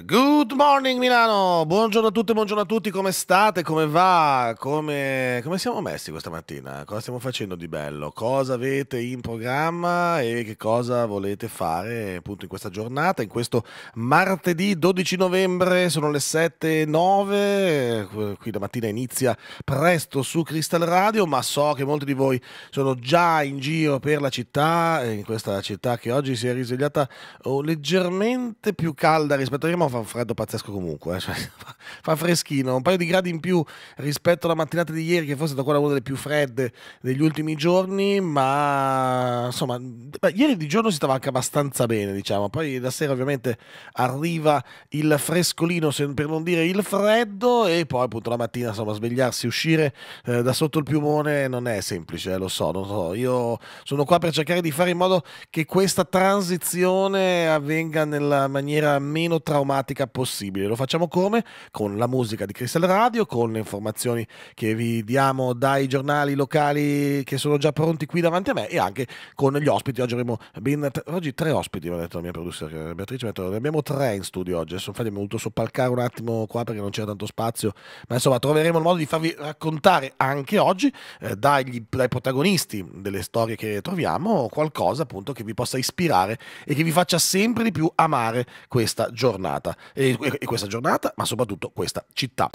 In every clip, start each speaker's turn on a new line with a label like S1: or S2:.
S1: Good morning Milano, buongiorno a tutti, buongiorno a tutti, come state, come va, come, come, siamo messi questa mattina, cosa stiamo facendo di bello, cosa avete in programma e che cosa volete fare appunto in questa giornata, in questo martedì 12 novembre, sono le 7.09, eh, qui la mattina inizia presto su Crystal Radio, ma so che molti di voi sono già in giro per la città, eh, in questa città che oggi si è risvegliata oh, leggermente più calda rispetto a ieri ma fa un freddo pazzesco comunque, eh, cioè, fa freschino, un paio di gradi in più rispetto alla mattinata di ieri che forse è stata quella una delle più fredde degli ultimi giorni, ma insomma, beh, ieri di giorno si stava anche abbastanza bene, diciamo, poi la sera ovviamente arriva il frescolino, per non dire il freddo, e poi appunto la mattina insomma svegliarsi, uscire eh, da sotto il piumone non è semplice, eh, lo so, lo so, io sono qua per cercare di fare in modo che questa transizione avvenga nella maniera meno traumatica drammatica possibile. Lo facciamo come? Con la musica di Crystal Radio, con le informazioni che vi diamo dai giornali locali che sono già pronti qui davanti a me e anche con gli ospiti. Oggi avremo ben tre, oggi tre ospiti, mi ha detto la mia producer eh, Beatrice, detto, ne abbiamo tre in studio oggi, adesso infatti abbiamo dovuto soppalcare un attimo qua perché non c'era tanto spazio, ma insomma troveremo il modo di farvi raccontare anche oggi eh, dagli, dai protagonisti delle storie che troviamo qualcosa appunto che vi possa ispirare e che vi faccia sempre di più amare questa giornata giornata, e, e questa giornata, ma soprattutto questa città.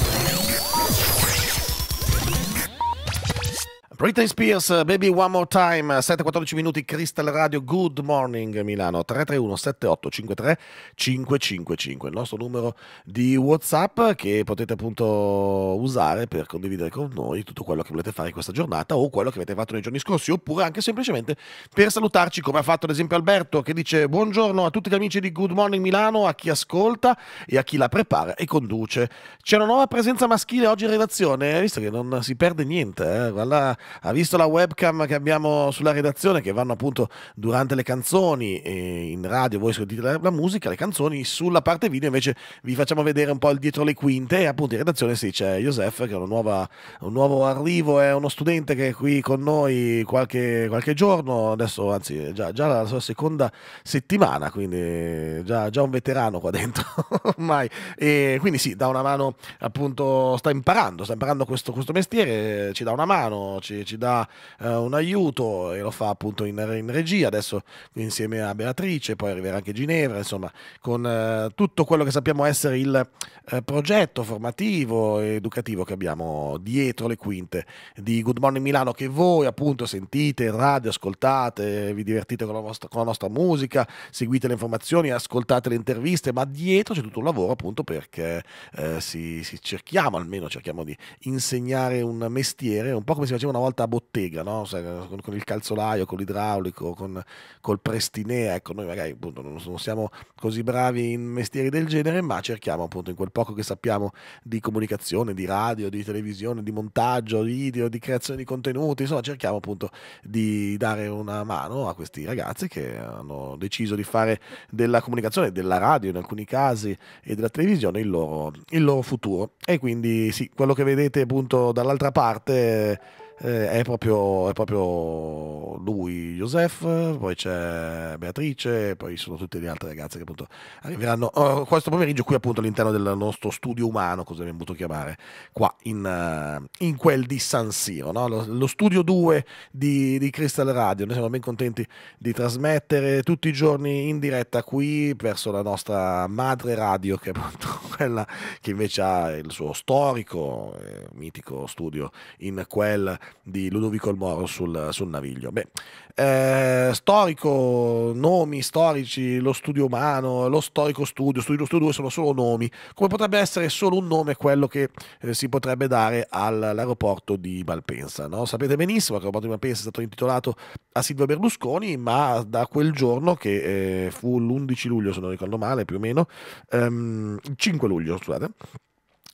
S1: Britney Spears, Baby One More Time, 7.14 minuti, Crystal Radio, Good Morning Milano, 331-7853-555, il nostro numero di Whatsapp che potete appunto usare per condividere con noi tutto quello che volete fare in questa giornata o quello che avete fatto nei giorni scorsi oppure anche semplicemente per salutarci come ha fatto ad esempio Alberto che dice buongiorno a tutti gli amici di Good Morning Milano, a chi ascolta e a chi la prepara e conduce. C'è una nuova presenza maschile oggi in redazione, visto che non si perde niente, eh? Guarda ha visto la webcam che abbiamo sulla redazione, che vanno appunto durante le canzoni, in radio voi sentite la, la, musica, le canzoni, sulla parte video invece vi facciamo vedere un po' il dietro le quinte e appunto in redazione sì c'è Josef che è nuova, un nuovo arrivo, è uno studente che è qui con noi qualche, qualche giorno, adesso anzi già, già, la sua seconda settimana, quindi già, già un veterano qua dentro ormai, e quindi sì, da una mano appunto sta imparando, sta imparando questo, questo mestiere, ci dà una mano, ci ci, dà uh, un aiuto e lo fa appunto in, in, regia, adesso insieme a Beatrice, poi arriverà anche Ginevra, insomma, con uh, tutto quello che sappiamo essere il uh, progetto formativo e educativo che abbiamo dietro le quinte di Good Morning Milano, che voi appunto sentite in radio, ascoltate, vi divertite con la, vostra, con la nostra musica, seguite le informazioni, ascoltate le interviste, ma dietro c'è tutto un lavoro appunto perché si, si cerchiamo, almeno cerchiamo di insegnare un mestiere, un po' come si faceva una volta volta a bottega, no? Cioè, con, con, il calzolaio, con l'idraulico, con, col prestinè, ecco, noi magari appunto, non, non, siamo così bravi in mestieri del genere, ma cerchiamo appunto in quel poco che sappiamo di comunicazione, di radio, di televisione, di montaggio, di video, di creazione di contenuti, insomma cerchiamo appunto di dare una mano a questi ragazzi che hanno deciso di fare della comunicazione, della radio in alcuni casi e della televisione il loro, il loro futuro. E quindi sì, quello che vedete appunto dall'altra parte eh, è, proprio, è, proprio, lui, Joseph, poi c'è Beatrice, poi sono tutte le altre ragazze che appunto arriveranno oh, questo pomeriggio qui appunto all'interno del nostro studio umano, cosa abbiamo voluto chiamare, qua in, uh, in, quel di San Siro, no? lo, lo, studio 2 di, di Crystal Radio. Noi siamo ben contenti di trasmettere tutti i giorni in diretta qui verso la nostra madre radio che è appunto quella che invece ha il suo storico, eh, mitico studio in quel di Ludovico il Moro sul, sul Naviglio. Beh, eh, storico, nomi storici, lo studio umano, lo storico studio, studio, studio sono solo nomi, come potrebbe essere solo un nome quello che eh, si potrebbe dare all'aeroporto di Malpensa. No? Sapete benissimo che l'aeroporto di Malpensa è stato intitolato a Silvio Berlusconi, ma da quel giorno che eh, fu l'11 luglio, se non ricordo male, più o meno, ehm, 5 luglio, scusate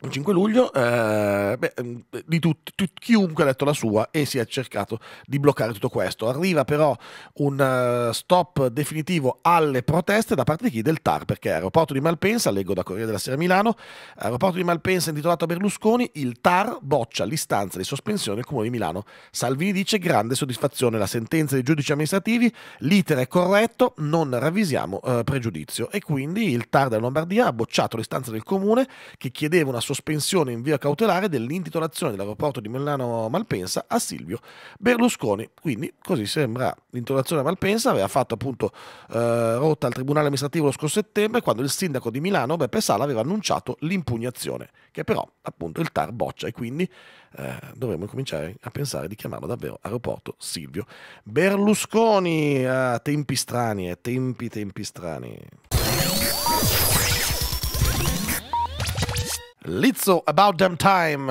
S1: 5 luglio, eh, beh, mm, di tut, tut, chiunque ha detto la sua e si è cercato di bloccare tutto questo. Arriva però un uh, stop definitivo alle proteste da parte di chi? Del TAR, perché aeroporto di Malpensa, leggo da Corriere della Sera Milano, aeroporto di Malpensa intitolato a Berlusconi, il TAR boccia l'istanza di sospensione del Comune di Milano. Salvini dice grande soddisfazione la sentenza dei giudici amministrativi, l'iter è corretto, non ravvisiamo eh, pregiudizio. E quindi il TAR della Lombardia ha bocciato l'istanza del Comune che chiedeva una sospensione sospensione in via cautelare dell'intitolazione dell'aeroporto di Milano Malpensa a Silvio Berlusconi. Quindi così sembra l'intitolazione a Malpensa aveva fatto appunto eh, rotta al Tribunale amministrativo lo scorso settembre quando il sindaco di Milano Beppe Sala aveva annunciato l'impugnazione, che però appunto il TAR boccia e quindi eh, dovremmo cominciare a pensare di chiamarlo davvero aeroporto Silvio Berlusconi. Eh, tempi strani, eh, tempi tempi strani. Lizzo About Them Time,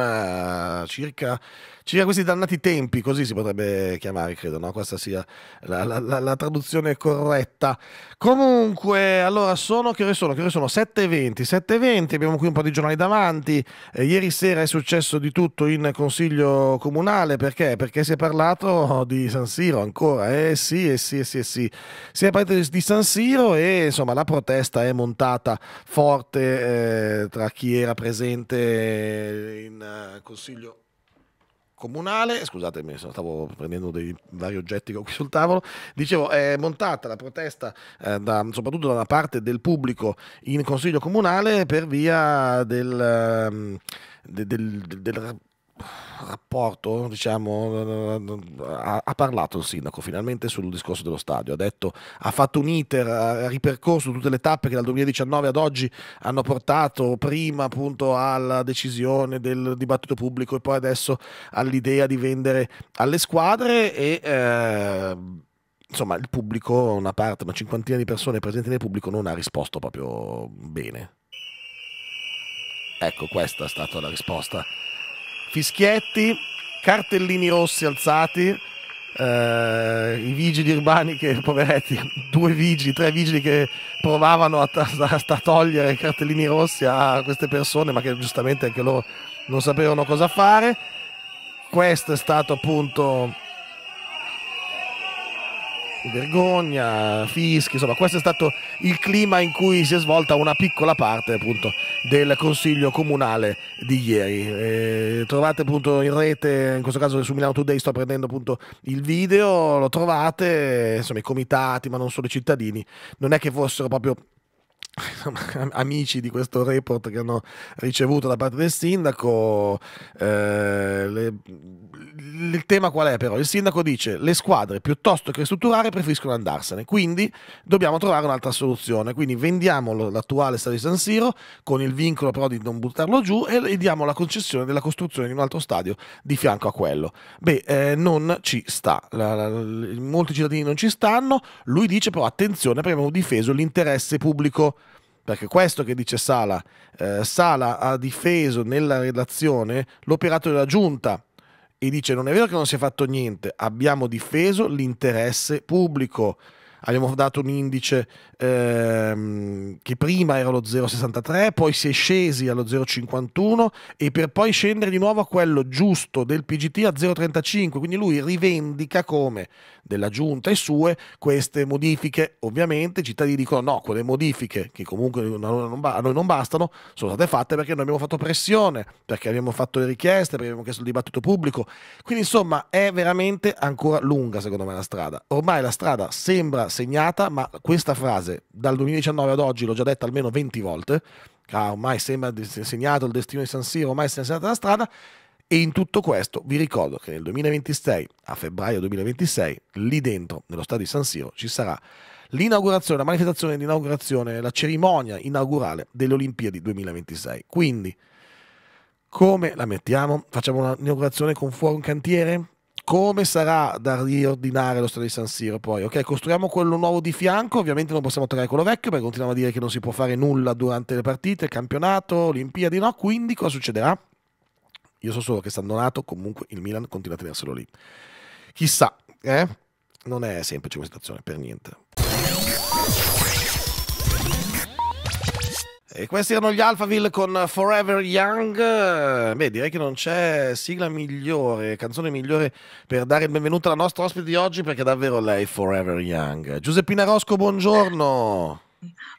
S1: circa uh, Circa questi dannati tempi, così si potrebbe chiamare, credo, no? questa sia la, la, la, la traduzione corretta. Comunque, allora sono, che ore sono? Che ore sono? 7.20, 7.20, abbiamo qui un po' di giornali davanti. Eh, ieri sera è successo di tutto in Consiglio Comunale, perché? Perché si è parlato di San Siro ancora, eh sì, eh sì, eh sì, eh sì. Si è parlato di San Siro e insomma la protesta è montata forte eh, tra chi era presente in eh, Consiglio Comunale comunale, eh, scusatemi, stavo prendendo dei vari oggetti che ho qui sul tavolo, dicevo è montata la protesta eh, da, soprattutto da una parte del pubblico in consiglio comunale per via del, ehm, del, del, del rapporto, diciamo, ha, ha, parlato il sindaco finalmente sul discorso dello stadio, ha detto, ha fatto un iter, ha ripercorso tutte le tappe che dal 2019 ad oggi hanno portato prima appunto alla decisione del dibattito pubblico e poi adesso all'idea di vendere alle squadre e... Eh, insomma, il pubblico, una parte, una cinquantina di persone presenti nel pubblico non ha risposto proprio bene. Ecco, questa è stata la risposta. Fischietti, cartellini rossi alzati, eh, i vigili urbani che, poveretti, due vigili, tre vigili che provavano a, a, a togliere cartellini rossi a queste persone, ma che giustamente anche loro non sapevano cosa fare. Questo è stato appunto vergogna, fischi, insomma questo è stato il clima in cui si è svolta una piccola parte appunto del consiglio comunale di ieri. E trovate appunto in rete, in questo caso su Milano Today sto prendendo appunto il video, lo trovate, insomma i comitati ma non solo i cittadini, non è che fossero proprio amici di questo report che hanno ricevuto da parte del sindaco. Eh, le, il tema qual è però? Il sindaco dice le squadre piuttosto che strutturare preferiscono andarsene, quindi dobbiamo trovare un'altra soluzione. Quindi vendiamo l'attuale stadio di San Siro con il vincolo però di non buttarlo giù e, e diamo la concessione della costruzione di un altro stadio di fianco a quello. Beh, eh, non ci sta, la, la, la, molti cittadini non ci stanno, lui dice però attenzione perché abbiamo difeso l'interesse pubblico perché questo che dice Sala, eh, Sala ha difeso nella redazione l'operato della giunta e dice non è vero che non si è fatto niente, abbiamo difeso l'interesse pubblico abbiamo dato un indice ehm, che prima era lo 0,63, poi si è scesi allo 0,51 e per poi scendere di nuovo a quello giusto del PGT a 0,35, quindi lui rivendica come della giunta e sue queste modifiche. Ovviamente i cittadini dicono no, quelle modifiche che comunque a noi non bastano sono state fatte perché noi abbiamo fatto pressione, perché abbiamo fatto le richieste, perché abbiamo chiesto il dibattito pubblico. Quindi insomma è veramente ancora lunga secondo me la strada. Ormai la strada sembra segnata, ma questa frase dal 2019 ad oggi l'ho già detta almeno 20 volte, ah, ormai sembra segnato il destino di San Siro, ormai si è segnata la strada, e in tutto questo vi ricordo che nel 2026, a febbraio 2026, lì dentro, nello stadio di San Siro, ci sarà l'inaugurazione, la manifestazione di inaugurazione, la cerimonia inaugurale delle Olimpiadi 2026. Quindi, come la mettiamo? Facciamo un'inaugurazione con fuori un cantiere? come sarà da riordinare lo stadio di San Siro poi? Ok, costruiamo quello nuovo di fianco, ovviamente non possiamo toccare quello vecchio perché continuiamo a dire che non si può fare nulla durante le partite, campionato, Olimpiadi, no, quindi cosa succederà? Io so solo che stando nato, comunque il Milan continua a tenerselo lì. Chissà, eh? Non è semplice questa situazione, per niente. E questi erano gli Alphaville con Forever Young. Beh, direi che non c'è sigla migliore, canzone migliore per dare il benvenuto alla nostra ospite di oggi perché è davvero lei Forever Young. Giuseppina Rosco, buongiorno.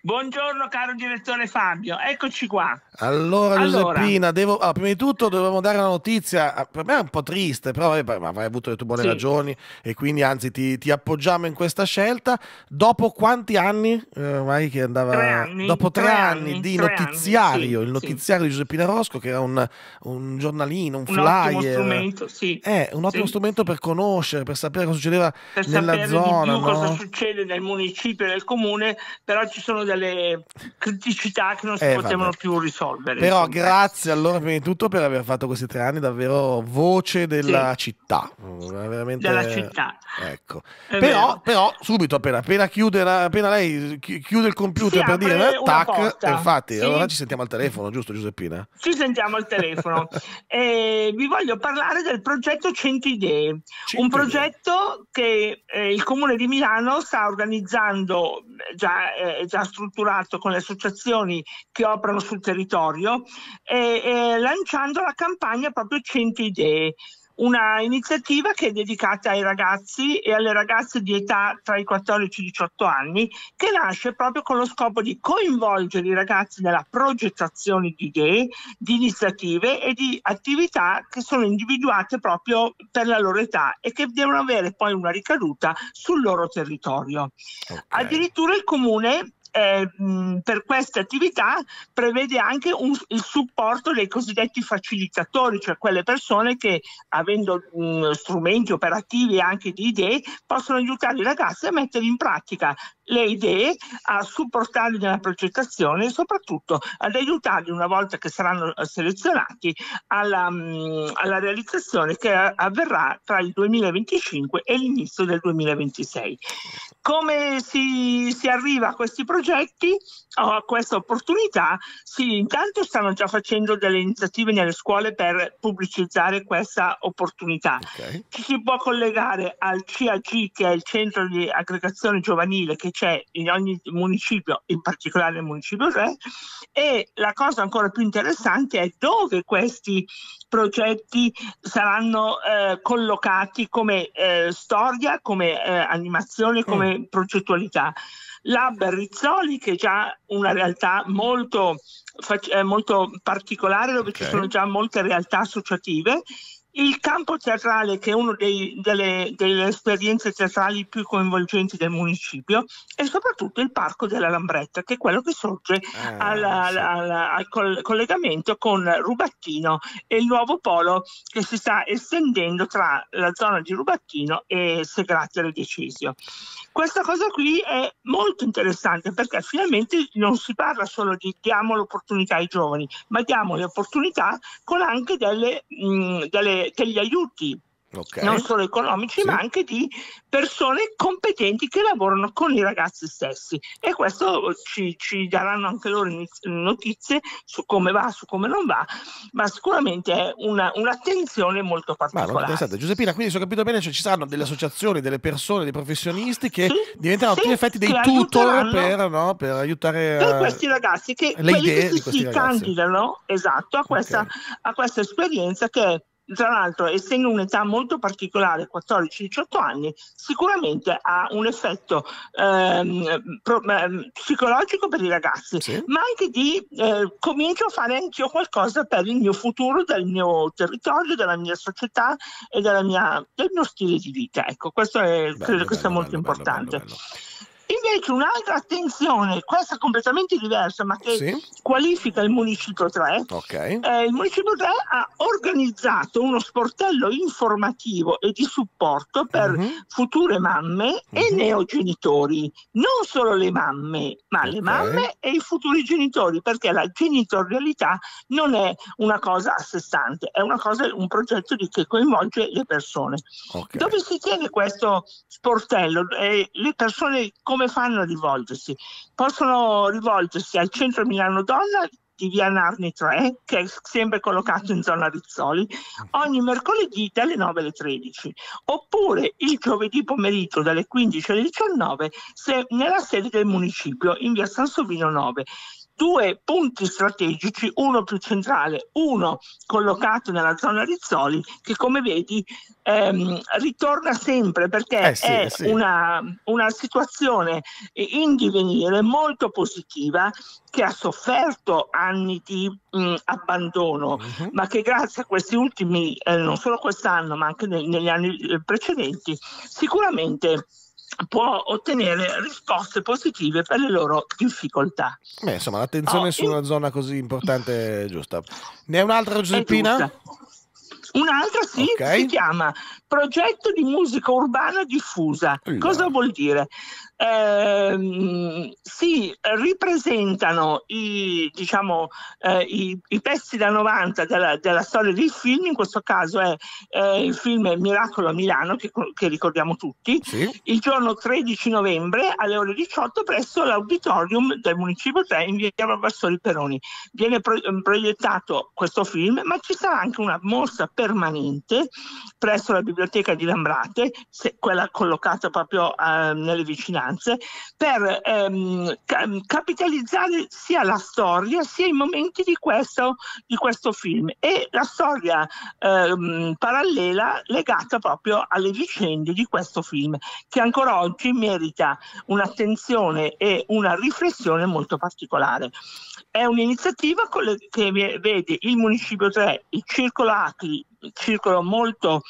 S2: Buongiorno caro direttore Fabio, eccoci qua.
S1: Allora Giuseppina, allora. devo, allora, ah, prima di tutto dovevamo dare una notizia, ah, per me è un po' triste, però eh, avrai avuto le tue buone sì. ragioni e quindi anzi ti, ti, appoggiamo in questa scelta. Dopo quanti anni, eh, ormai che andava... Tre anni, dopo tre, tre anni, anni, di tre notiziario, anni, sì, il notiziario sì. di Giuseppina Rosco che era un, un giornalino, un, un flyer. Un ottimo strumento, sì. Eh, un ottimo strumento per conoscere, per sapere cosa succedeva per nella zona. Per sapere di più no? cosa
S2: succede nel municipio e nel comune, però ci sono delle criticità che non si eh, potevano vabbè. più risolvere. Però insomma.
S1: grazie allora prima di tutto per aver fatto questi tre anni davvero voce della sì. città. Veramente... Della città.
S2: Ecco. Però,
S1: però, subito appena, appena, chiude, appena lei chiude il computer si per dire eh, tac, infatti sì. allora ci sentiamo al telefono, giusto Giuseppina?
S2: Ci sentiamo al telefono. eh, vi voglio parlare del progetto 100 idee, 100 un progetto idee. che eh, il comune di Milano sta organizzando già eh, è già strutturato con le associazioni che operano sul territorio, e, e lanciando la campagna proprio 100 idee una iniziativa che è dedicata ai ragazzi e alle ragazze di età tra i 14 e i 18 anni, che nasce proprio con lo scopo di coinvolgere i ragazzi nella progettazione di idee, di iniziative e di attività che sono individuate proprio per la loro età e che devono avere poi una ricaduta sul loro territorio. Okay. Addirittura il comune eh, mh, per queste attività prevede anche un, il supporto dei cosiddetti facilitatori, cioè quelle persone che avendo mh, strumenti operativi e anche di idee possono aiutare i ragazzi a mettere in pratica le idee, a supportarli nella progettazione e soprattutto ad aiutarli una volta che saranno eh, selezionati alla, mm, alla realizzazione che eh, avverrà tra il 2025 e l'inizio del 2026. Come si, si arriva a questi progetti o oh, a questa opportunità? Sì, intanto stanno già facendo delle iniziative nelle scuole per pubblicizzare questa opportunità. Okay. Ci si può collegare al CAG che è il centro di aggregazione giovanile che c'è in ogni municipio, in particolare nel municipio 3, e la cosa ancora più interessante è dove questi progetti saranno eh, collocati come eh, storia, come eh, animazione, come mm. progettualità. La Rizzoli, che è già una realtà molto, eh, molto particolare, dove okay. ci sono già molte realtà associative, il campo teatrale, che è una delle, esperienze teatrali più coinvolgenti del municipio, e soprattutto il Parco della Lambretta, che è quello che sorge ah, alla, sì. alla, al collegamento con Rubattino e il nuovo polo che si sta estendendo tra la zona di Rubattino e Segrazia del Decesio. Questa cosa qui è molto interessante perché finalmente non si parla solo di diamo l'opportunità ai giovani, ma diamo le opportunità con anche delle, mh, mm, delle eh, degli aiuti.
S3: Okay. non solo
S2: economici, sì. ma anche di persone competenti che lavorano con i ragazzi stessi. E questo ci, ci daranno anche loro notizie su come va, su come non va, ma sicuramente è una, un'attenzione molto particolare.
S1: Pensate, Giuseppina, quindi se ho capito bene, cioè, ci saranno delle associazioni, delle persone, dei professionisti che sì, diventeranno sì, tutti gli effetti dei tutor per, no, per, aiutare per eh, questi
S2: ragazzi che, le idee che si, si candidano esatto, a, questa, okay. a questa esperienza che è tra l'altro essendo un'età molto particolare, 14-18 anni, sicuramente ha un effetto ehm, pro, ehm, psicologico per i ragazzi, sì. ma anche di eh, comincio a fare anch'io qualcosa per il mio futuro, del mio territorio, della mia società e mia, del mio stile di vita. Ecco, questo è, bello, credo bello, che sia molto bello, importante. Invece un'altra attenzione, questa completamente diversa, ma che sì. qualifica il Municipio 3, okay. eh, il Municipio 3 ha organizzato uno sportello informativo e di supporto per uh-huh. future mamme uh-huh. e mhm. neogenitori, non solo le mamme, ma okay. le mamme e i futuri genitori, perché la genitorialità non è una cosa a sé stante, è cosa, un progetto che coinvolge le persone. Okay. Dove si tiene questo sportello? Eh, le persone come come fanno a rivolgersi? Possono rivolgersi al centro Milano Donna di via Narni 3, che è sempre collocato in zona Rizzoli, ogni mercoledì dalle 9 alle 13, oppure il giovedì pomeriggio dalle 15 alle 19 se, nella sede del municipio in via Sansovino 9 due punti strategici, uno più centrale, uno collocato nella zona Rizzoli, che come vedi ehm, ritorna sempre perché eh sì, è eh sì. Una, una situazione in divenire molto positiva che ha sofferto anni di mh, abbandono, uh-huh. ma che grazie a questi ultimi, eh, non solo quest'anno, ma anche neg- negli anni eh, precedenti, sicuramente può ottenere risposte positive per le loro difficoltà.
S1: Beh, insomma, l'attenzione oh, su in... una zona così
S2: importante è giusta. Ne è un'altra Giuseppina? È Un'altra sì, okay. si chiama Progetto di musica urbana diffusa. Allora. Cosa vuol dire? Eh, si ripresentano i, diciamo, eh, i, i, pezzi da 90 della, della, storia del film, in questo caso è eh, il film Miracolo a Milano, che, che ricordiamo tutti, sì. il giorno 13 novembre alle ore 18 presso l'auditorium del Municipio 3 in via Barbassori Peroni. Viene pro- proiettato questo film, ma ci sarà anche una mostra per permanente presso la biblioteca di Lambrate, se, quella collocata proprio eh, nelle vicinanze, per ehm, ca- capitalizzare sia la storia sia i momenti di questo, di questo film e la storia ehm, parallela legata proprio alle vicende di questo film, che ancora oggi merita un'attenzione e una riflessione molto particolare. È un'iniziativa che vede il Municipio 3, il Circolo Acli, circolo molto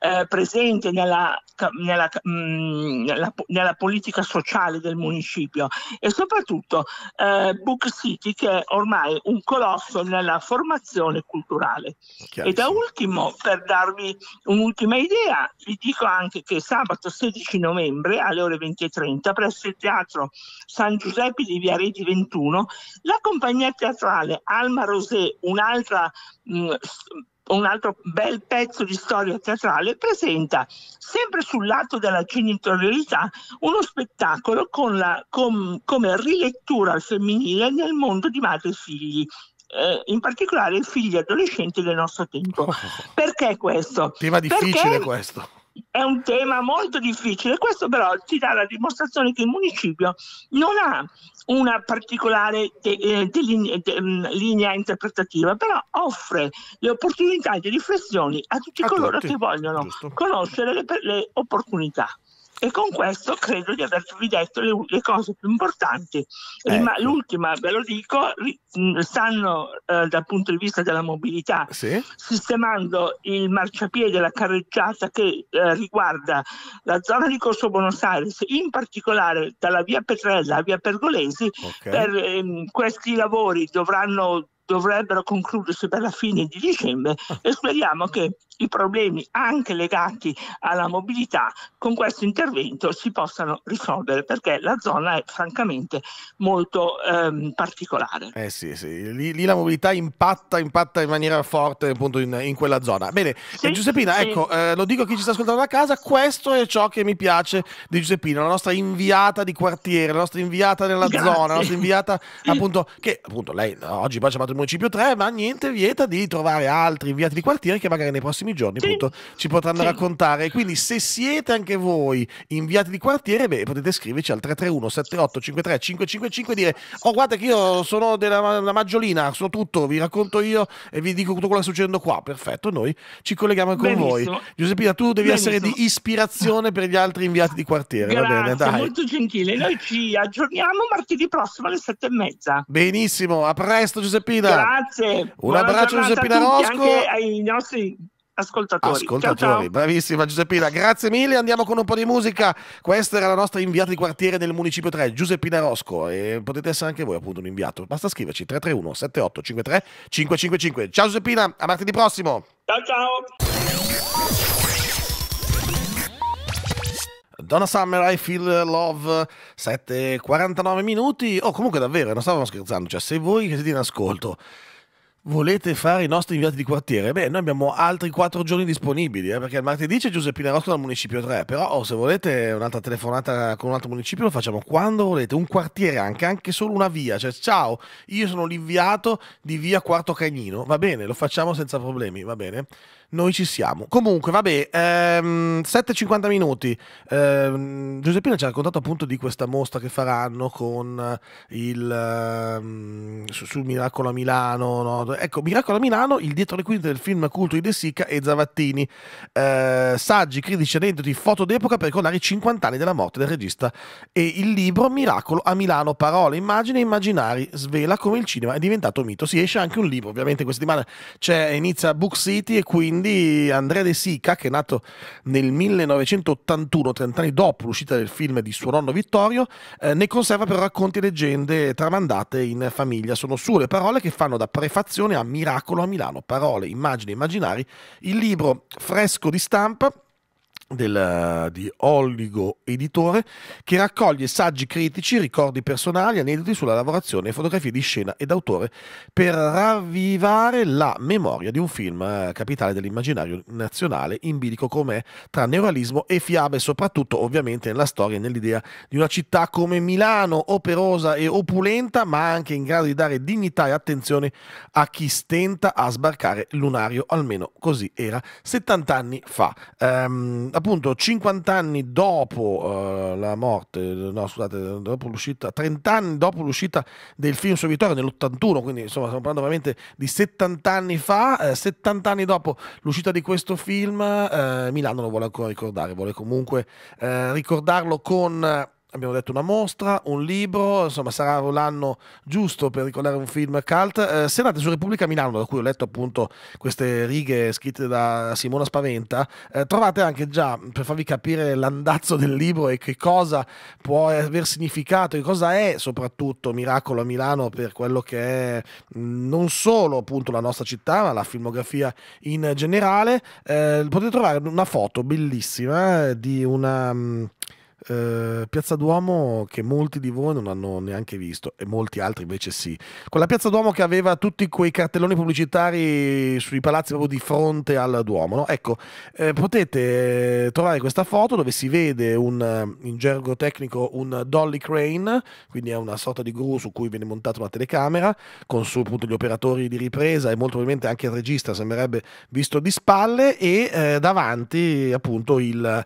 S2: eh, presente nella, nella, mh, mm, nella, nella, politica sociale del municipio e soprattutto eh, Book City che è ormai un colosso nella formazione culturale. E da ultimo, per darvi un'ultima idea, vi dico anche che sabato 16 novembre alle ore 20.30 presso il teatro San Giuseppe di Via Viareti 21 la compagnia teatrale Alma Rosé, un'altra mh, mm, un altro bel pezzo di storia teatrale, presenta sempre sul lato della genitorialità uno spettacolo la, com, come rilettura al femminile nel mondo di madre e figli. Eh, in particolare i figli adolescenti del nostro tempo. Oh, Perché questo? Tema difficile Perché... questo è un tema molto difficile. Questo però ti dà la dimostrazione che il municipio non ha una particolare de, eh, de linea, mm, de, linea interpretativa, però offre le opportunità di riflessioni a tutti a coloro tutti. che vogliono Giusto. conoscere le, le opportunità. E con questo credo di avervi detto le, le cose più importanti. ecco. L'ultima, ve lo dico, stanno eh, dal punto di vista della mobilità sì. sistemando il marciapiede la carreggiata che eh, riguarda la zona di Corso Buenos Aires, in particolare dalla via Petrella a via Pergolesi. Okay. Per, ehm, questi lavori dovranno dovrebbero concludersi per la fine di dicembre e speriamo che i problemi anche legati alla mobilità con questo intervento si possano risolvere perché la zona è francamente molto ehm, particolare.
S1: Eh sì, sì. Lì, lì, la mobilità impatta, impatta in maniera forte appunto in, in quella zona. Bene, sì, eh, Giuseppina, sì. ecco, eh, lo dico a chi ci sta ascoltando da casa, questo è ciò che mi piace di Giuseppina, la nostra inviata di quartiere, la nostra inviata nella Grazie. zona, la nostra inviata appunto che appunto lei oggi poi ci ha fatto Municipio 3, ma niente vieta di trovare altri inviati di quartiere che magari nei prossimi giorni sì. appunto, ci potranno sì. raccontare. Quindi se siete anche voi inviati di quartiere, beh, potete scriverci al 331 78 53 555 e dire oh guarda che io sono della maggiolina, so tutto, vi racconto io e vi dico tutto quello che sta succedendo qua. Perfetto, noi ci colleghiamo con Benissimo. voi. Giuseppina, tu devi Benissimo. essere di ispirazione per gli altri inviati di quartiere. Grazie, va bene, dai. molto
S2: gentile. Noi ci aggiorniamo martedì prossimo alle sette e mezza.
S1: Benissimo, a presto Giuseppina. Grazie. Un abbraccio Giuseppina Rosco. Anche
S2: ai nostri ascoltatori. Ascoltatori, ciao, ciao.
S1: bravissima Giuseppina, grazie mille. Andiamo con un po' di musica. Questa era la nostra inviata di quartiere nel municipio 3, Giuseppina Rosco. E potete essere anche voi, appunto, un inviato. Basta scriverci 331 78 53 555. Ciao Giuseppina, a martedì prossimo.
S2: Ciao ciao.
S1: Donna Summer, I Feel Love, 7,49 minuti. Oh, comunque davvero, non stavamo scherzando, cioè se voi che siete in ascolto volete fare i nostri inviati di quartiere, beh, noi abbiamo altri 4 giorni disponibili, eh, perché il martedì c'è Giuseppe Rotto dal Municipio 3, però oh, se volete un'altra telefonata con un altro municipio lo facciamo quando volete, un quartiere anche, anche solo una via, cioè ciao, io sono l'inviato di via Quarto Cagnino, va bene, lo facciamo senza problemi, va bene. Noi ci siamo. Comunque, vabbè, ehm, 7,50 minuti. Ehm, Giuseppina ci ha raccontato appunto di questa mostra che faranno con il ehm, su, su, Miracolo a Milano. No? Ecco, Miracolo a Milano, il dietro le quinte del film culto di De Sica e Zavattini. Eh, saggi, critici, aneddoti, foto d'epoca per ricordare i 50 anni della morte del regista. E il libro Miracolo a Milano, parole, immagini e immaginari, svela come il cinema è diventato mito. Si esce anche un libro, ovviamente questa settimana c'è, inizia Book City e quindi quindi Andrea De Sica, che è nato nel 1981, 30 anni dopo l'uscita del film di suo nonno Vittorio, eh, ne conserva però racconti e leggende tramandate in famiglia. Sono sue le parole che fanno da prefazione a Miracolo a Milano, parole, immagini, immaginari, il libro fresco di stampa del, eh, di Oligo Editore, che raccoglie saggi critici, ricordi personali, aneddoti sulla lavorazione e fotografie di scena ed autore per ravvivare la memoria di un film eh, capitale dell'immaginario nazionale in bilico com'è tra neuralismo e fiabe, soprattutto ovviamente nella storia e nell'idea di una città come Milano, operosa e opulenta, ma anche in grado di dare dignità e attenzione a chi stenta a sbarcare lunario, almeno così era 70 anni fa. Um, appunto 50 anni dopo uh, la morte, no scusate, dopo l'uscita, 30 anni dopo l'uscita del film su Vittorio nell'81, quindi insomma stiamo parlando veramente di 70 anni fa, eh, 70 anni dopo l'uscita di questo film, eh, Milano lo vuole ancora ricordare, vuole comunque eh, ricordarlo con abbiamo detto una mostra, un libro, insomma sarà l'anno giusto per ricordare un film cult. Eh, se andate su Repubblica Milano, da cui ho letto appunto queste righe scritte da Simona Spaventa, eh, trovate anche già, per farvi capire l'andazzo del libro e che cosa può aver significato, e cosa è soprattutto Miracolo a Milano per quello che è non solo appunto la nostra città, ma la filmografia in generale, eh, potete trovare una foto bellissima eh, di una eh, Piazza Duomo che molti di voi non hanno neanche visto e molti altri invece sì. Quella Piazza Duomo che aveva tutti quei cartelloni pubblicitari sui palazzi proprio di fronte al Duomo. No? Ecco, eh, potete eh, trovare questa foto dove si vede un, eh, in gergo tecnico un dolly crane, quindi è una sorta di gru su cui viene montata una telecamera con su appunto gli operatori di ripresa e molto probabilmente anche il regista sembrerebbe visto di spalle e eh, davanti appunto il,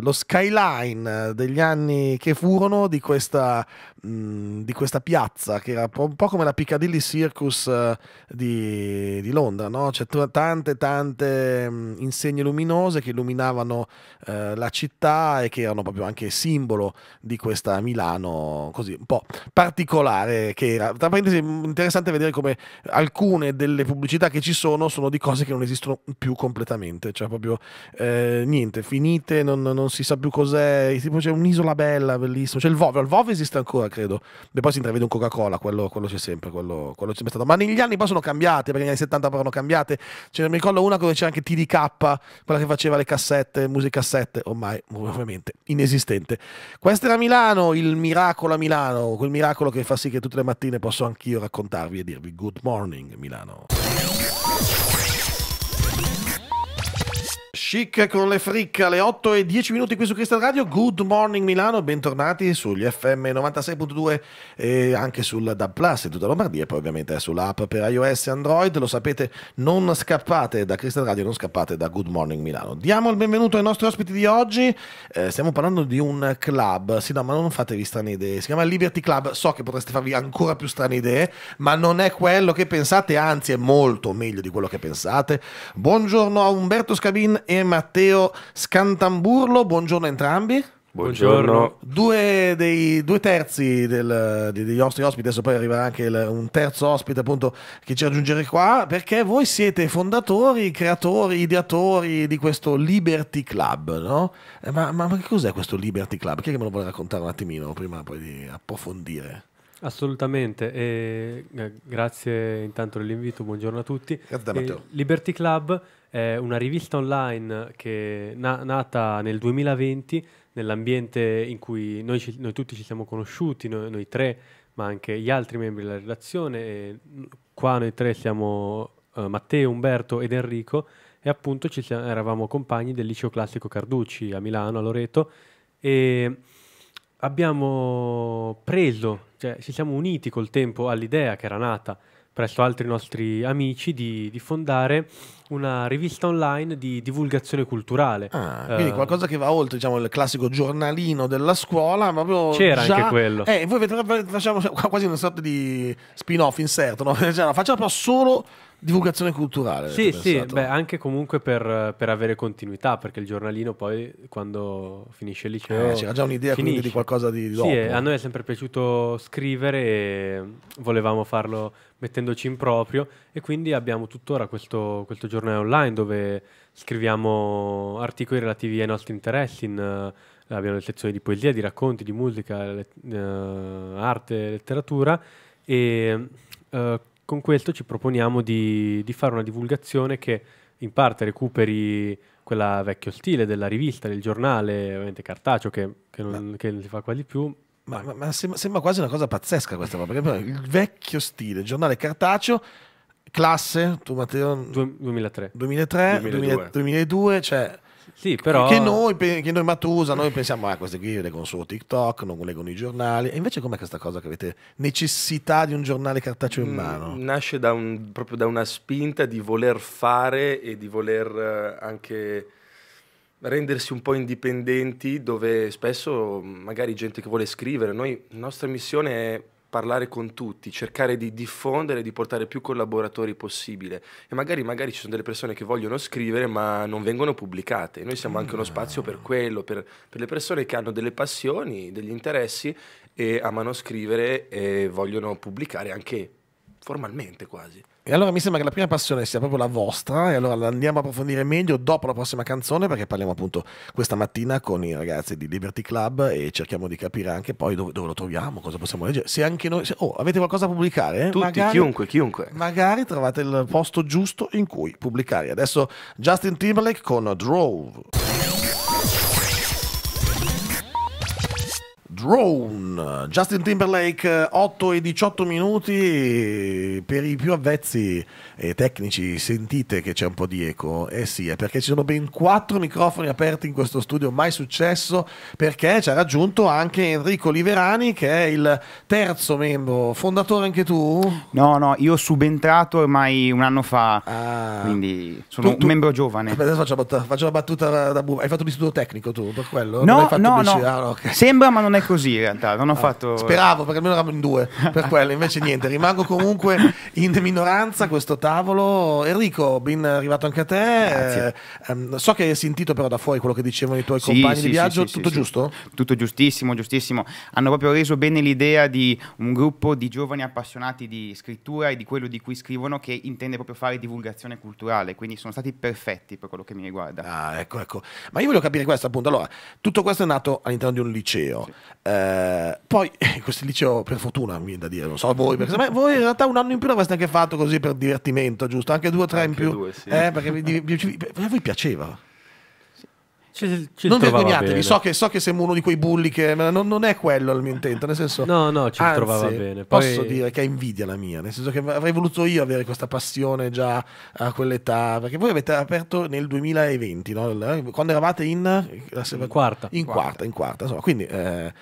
S1: lo skyline degli anni che furono di questa, mh, mm, di questa, piazza che era un po' come la Piccadilly Circus eh, di, di, Londra, no? c'è t- tante tante mh, mm, insegne luminose che illuminavano eh, la città e che erano proprio anche simbolo di questa Milano così un po' particolare che era. Tra parentesi interessante vedere come alcune delle pubblicità che ci sono sono di cose che non esistono più completamente, cioè proprio eh, niente, finite, non, non si sa più cos'è, tipo c'è un'isola bella, bellissima. C'è il Vove, il Vove esiste ancora, credo. E poi si intravede un Coca-Cola, quello, quello c'è sempre, quello, quello c'è sempre stato. Ma negli anni poi sono cambiate, perché negli anni 70 poi sono cambiate. Cioè, mi ricordo una dove c'era anche TDK, quella che faceva le cassette, musicassette, ormai ovviamente inesistente. Questa era Milano, il miracolo a Milano, quel miracolo che fa sì che tutte le mattine posso anch'io raccontarvi e dirvi good morning Milano. Chic con le fricche alle 8 e 10 minuti qui su Crystal Radio. Good morning Milano, bentornati sugli FM 96.2 e anche sul DAB Plus in tutta Lombardia e poi ovviamente sull'app per iOS e Android. Lo sapete, non scappate da Crystal Radio, non scappate da Good morning Milano. Diamo il benvenuto ai nostri ospiti di oggi. Eh, stiamo parlando di un club, sì no, ma non fatevi strane idee. Si chiama Liberty Club. So che potreste farvi ancora più strane idee, ma non è quello che pensate, anzi è molto meglio di quello che pensate. Buongiorno a Umberto Scabin e e Matteo Scantamburlo. Buongiorno a entrambi. Buongiorno. Due, dei, due terzi del, dei, dei, nostri ospiti, adesso poi arriverà anche il, un terzo ospite appunto che ci raggiungerà qua, perché voi siete fondatori, creatori, ideatori di questo Liberty Club, no? Ma, eh, ma, ma che cos'è questo Liberty Club? Chi è che me lo vuole raccontare un attimino prima poi di approfondire?
S4: Assolutamente, e, eh, grazie intanto dell'invito, buongiorno a tutti. Eh, Liberty Club è una rivista online che è na- nata nel 2020 nell'ambiente in cui noi, ci, noi tutti ci siamo conosciuti, noi, noi, tre, ma anche gli altri membri della redazione. qua noi tre siamo eh, Matteo, Umberto ed Enrico e appunto ci siamo, eravamo compagni del liceo classico Carducci a Milano, a Loreto. E abbiamo preso, cioè ci siamo uniti col tempo all'idea che era nata presso altri nostri amici di, di fondare una rivista online di divulgazione culturale. Ah, eh, quindi uh, qualcosa
S1: che va oltre diciamo, il classico giornalino della scuola, proprio c'era già... anche quello. Eh, voi vedete, facciamo quasi una sorta di spin-off inserto, no? Cioè, facciamo però solo divulgazione culturale. Sì, sì, beh,
S4: anche comunque per, per, avere continuità, perché il giornalino poi quando finisce il liceo... Eh, c'era già un'idea quindi di qualcosa di dopo. Sì, a noi è sempre piaciuto scrivere e volevamo farlo mettendoci in proprio e quindi abbiamo tuttora questo, questo giornale online dove scriviamo articoli relativi ai nostri interessi, in, uh, abbiamo le sezioni di poesia, di racconti, di musica, le, uh, arte, letteratura e uh, con questo ci proponiamo di, di fare una divulgazione che in parte recuperi quella vecchio stile della rivista, del giornale, ovviamente cartaceo che, che non, che non si fa quasi più,
S1: ma, ma, ma sembra, sembra, quasi una cosa pazzesca questa roba, perché il vecchio stile, giornale cartaceo, classe, tu Matteo... 2003. 2003, 2002, cioè... Sì, però... che, noi, che noi Matusa, noi pensiamo, ah, queste qui le leggono solo TikTok, non leggono i giornali, e invece com'è questa cosa che avete necessità di un giornale cartaceo in mm, mano? Nasce da un,
S3: proprio da una spinta di voler fare e di voler eh, anche rendersi un po' indipendenti dove spesso mm, magari gente che vuole scrivere, noi, la nostra missione è parlare con tutti, cercare di diffondere, di portare più collaboratori possibile e magari, magari ci sono delle persone che vogliono scrivere ma non vengono pubblicate, noi siamo anche uno ah. spazio per quello, per, per le persone che hanno delle passioni, degli interessi e amano scrivere e vogliono pubblicare anche formalmente quasi.
S1: E allora mi sembra che la prima passione sia proprio la vostra e allora la andiamo a approfondire meglio dopo la prossima canzone perché parliamo appunto questa mattina con i ragazzi di Liberty Club e cerchiamo di capire anche poi dove, dove lo troviamo, cosa possiamo leggere. Se anche noi, se, oh, avete qualcosa da pubblicare? Tutti, magari, chiunque, chiunque. Magari trovate il posto giusto in cui pubblicare. Adesso Justin Timberlake con Drove. Drone. Justin Timberlake, 8 e 18 minuti per i più avvezzi eh, tecnici, sentite che c'è un po' di eco? Eh sì, è perché ci sono ben quattro microfoni aperti in questo studio, mai successo, perché ci ha raggiunto anche Enrico Liverani, che è il terzo membro, fondatore anche tu? No, no, io ho subentrato ormai
S5: un anno fa, ah. quindi sono tu, un membro giovane. Aspetta,
S1: adesso faccio, faccio la battuta da, da Hai fatto l'istituto tecnico tu, per quello? No, no, no. Ah,
S5: okay. Sembra, ma non è così in realtà, non ho ah, fatto...
S1: Speravo, perché almeno eravamo in due, per quello, invece niente, rimango comunque in minoranza questo tanto tavolo. Enrico, ben arrivato anche a te. Eh, ehm, so che hai sentito però da fuori quello che dicevano i tuoi sì, compagni sì, di viaggio, sì, tutto giusto?
S5: Tutto giustissimo, giustissimo. Hanno proprio reso bene l'idea di un gruppo di giovani appassionati di scrittura e di quello di cui scrivono che intende proprio fare divulgazione culturale, quindi sono stati perfetti per quello che mi riguarda. Ah, ecco, ecco.
S1: Ma io voglio capire questo appunto. Allora, tutto questo è nato all'interno di un liceo. Eh, poi, questo liceo, per fortuna, mi viene da dire, non so voi, perché voi in realtà un anno in più l'avreste anche fatto così per divertimento movimento, giusto? Anche due o tre Anche in più. Due, sì. eh, perché vi, vi, a voi piaceva. Ci, ci non vergognatevi, so che, so che siamo uno di quei bulli che non, non, è quello il mio intento, nel senso... No, no, ci anzi, trovava bene. Poi... Posso dire che è invidia la mia, nel senso che avrei voluto io avere questa passione già a quell'età, perché voi avete aperto nel 2020, no? quando eravate in... La... Quarta. In quarta. In quarta, in quarta, insomma, quindi... Eh,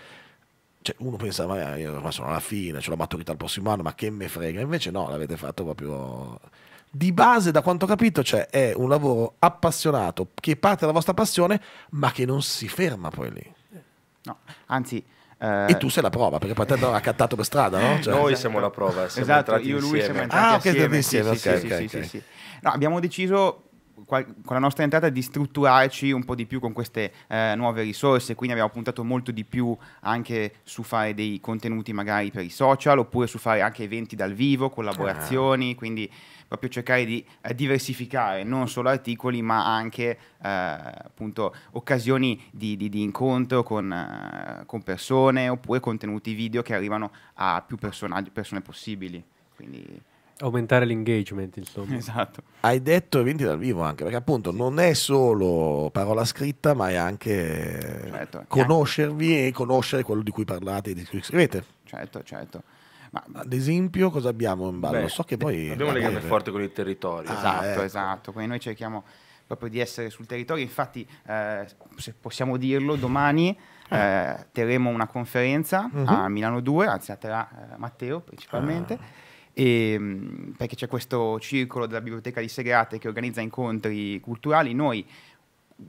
S1: cioè, uno pensa, ma io sono alla fine, ho la maturità il prossimo anno, ma che me frega. Invece no, l'avete fatto proprio... Di base, da quanto ho capito, cioè, è un lavoro appassionato, che parte dalla vostra passione, ma che non si ferma poi lì. No, anzi... Eh... E tu sei la prova, perché poi te l'hanno accattato per strada, no? Cioè... Noi esatto. siamo la prova, siamo esatto, io e lui siamo entrati ah, insieme. Ah, ok, insieme, sì,
S3: sì, okay, sì, okay, okay.
S5: No, abbiamo deciso con la nostra entrata di strutturarci un po' di più con queste eh, nuove risorse, quindi abbiamo puntato molto di più anche su fare dei contenuti magari per i social oppure su fare anche eventi dal vivo, collaborazioni, ah. quindi proprio cercare di eh, diversificare non solo articoli ma anche eh, appunto occasioni di, di, di incontro con, eh, con, persone oppure contenuti video che arrivano a più persone possibili. Quindi Aumentare l'engagement, insomma. Esatto.
S1: Hai detto eventi dal vivo anche, perché appunto non è solo parola scritta, ma è anche certo, conoscervi certo. e conoscere quello di cui parlate e di cui scrivete. Certo, certo. Ma, Ad esempio, cosa abbiamo in ballo? Beh, so che poi... Abbiamo un legame forte
S5: con il territorio. Ah, esatto, eh. esatto. Quindi noi cerchiamo proprio di essere sul territorio. Infatti, eh, se possiamo dirlo, domani eh, terremo una conferenza uh mm-hmm. -huh. a Milano 2, anzi a Terra eh, Matteo principalmente. Ah e, ehm, perché c'è questo circolo della biblioteca di Segate che organizza incontri culturali. Noi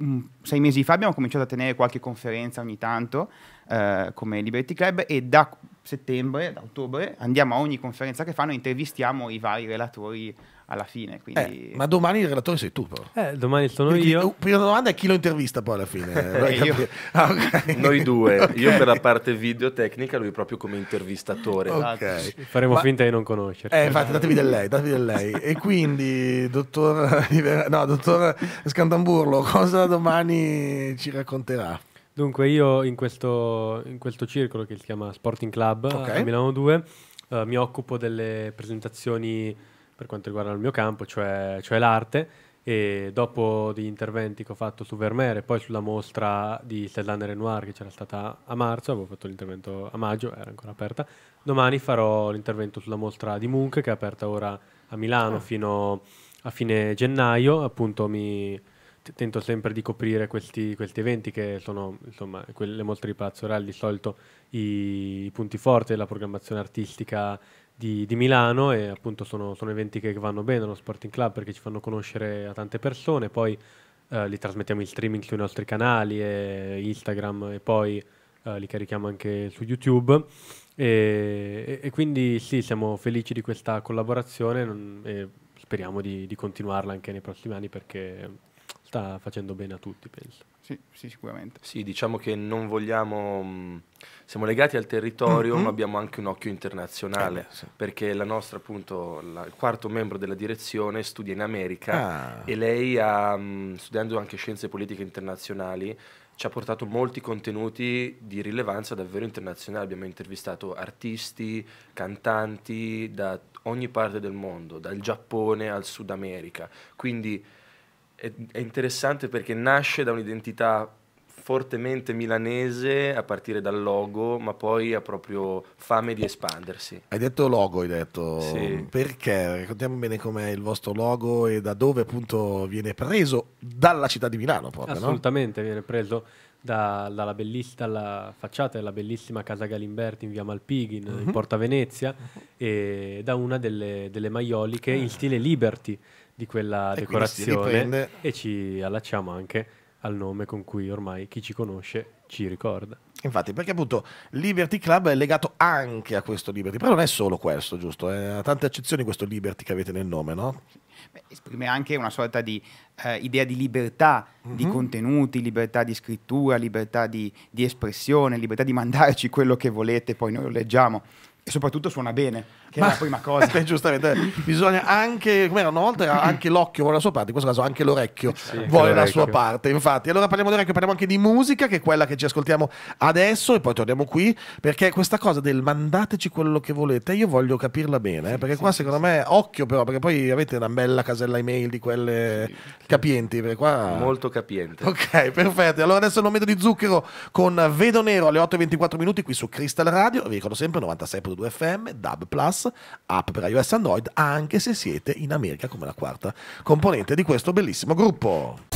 S5: mm, sei mesi fa abbiamo cominciato a tenere qualche conferenza ogni tanto eh, come Liberty Club e da settembre, da ottobre, andiamo a ogni conferenza che fanno e intervistiamo i vari relatori
S3: alla fine. Eh, quindi...
S1: Eh, ma domani il relatore sei tu, però. Eh, domani sono Quindi, io. Prima domanda è chi lo intervista poi alla fine. Eh, io... ah, okay. Noi due, okay. io per la
S3: parte videotecnica, lui proprio come intervistatore.
S4: Okay. Esatto. Faremo ma... finta di non conoscere. Eh, infatti, datemi del lei, datevi
S1: del lei. e quindi, dottor, no, dottor Scandamburlo, cosa domani ci racconterà?
S4: Dunque, io in questo, in questo circolo che si chiama Sporting Club okay. a Milano 2 eh, mi occupo delle presentazioni per quanto riguarda il mio campo, cioè, cioè l'arte. E dopo gli interventi che ho fatto su Vermeer e poi sulla mostra di Stellane Renoir che c'era stata a marzo, avevo fatto l'intervento a maggio, era ancora aperta, domani farò l'intervento sulla mostra di Munch che è aperta ora a Milano ah. fino a fine gennaio, appunto mi tento sempre di coprire questi, questi eventi che sono insomma quelle mostre di Palazzo Reale di solito i, i punti forti della programmazione artistica di, di Milano e appunto sono, sono eventi che, vanno bene allo Sporting Club perché ci fanno conoscere a tante persone, poi eh, li trasmettiamo in streaming sui nostri canali, e Instagram e poi eh, li carichiamo anche su YouTube. E, e, quindi sì, siamo felici di questa collaborazione non, e speriamo di, di continuarla anche nei prossimi anni perché sta facendo bene a tutti, penso. Sì, sì
S3: sicuramente. Sì, diciamo che non vogliamo... Mh, mm, siamo legati al territorio, mm-hmm. ma abbiamo anche un occhio internazionale, eh sì. perché la nostra, appunto, la, il quarto membro della direzione studia in America ah. e lei, ha, mh, mm, studiando anche scienze politiche internazionali, ci ha portato molti contenuti di rilevanza davvero internazionale. Abbiamo intervistato artisti, cantanti da ogni parte del mondo, dal Giappone al Sud America. Quindi è, è interessante perché nasce da un'identità fortemente milanese a partire dal logo, ma poi ha proprio fame di espandersi.
S1: Hai detto logo, hai detto sì. perché? Raccontiamo bene com'è il vostro logo e da dove appunto viene preso dalla città di Milano proprio, Assolutamente
S4: no? viene preso da, dalla, dalla, facciata della bellissima Casa Galimberti in via Malpighi, in, uh in mhm. Porta Venezia, e da una delle, delle maioliche in eh. stile Liberty di quella e decorazione e ci allacciamo anche al nome con
S1: cui ormai chi ci conosce ci ricorda. Infatti, perché appunto Liberty Club è legato anche a questo Liberty, però non è solo questo, giusto? Eh, ha tante accezioni questo Liberty che avete nel nome, no?
S5: Beh, esprime anche una sorta di eh, idea di libertà mm -hmm. di mhm. contenuti, libertà di scrittura, libertà di, di espressione, libertà di mandarci quello che volete, poi noi lo
S1: leggiamo e soprattutto suona bene che ma, è la prima cosa. Beh, giustamente, bisogna anche, come era una volta, anche l'occhio vuole la sua parte, in questo caso anche l'orecchio sì, vuole la sua parte. Infatti, allora parliamo d'orecchio, parliamo anche di musica, che è quella che ci ascoltiamo adesso e poi torniamo qui, perché questa cosa del mandateci quello che volete, io voglio capirla bene, eh, perché sì, qua sì, secondo me occhio però, perché poi avete una bella casella email di quelle capienti, perché qua... Molto capiente. Ok, perfetto. Allora adesso il momento di zucchero con Vedo Nero alle 8.24 minuti qui su Crystal Radio, vi ricordo sempre 96.2 FM, Dub Plus iOS, app per iOS Android, anche se siete in America come la quarta componente di questo bellissimo gruppo.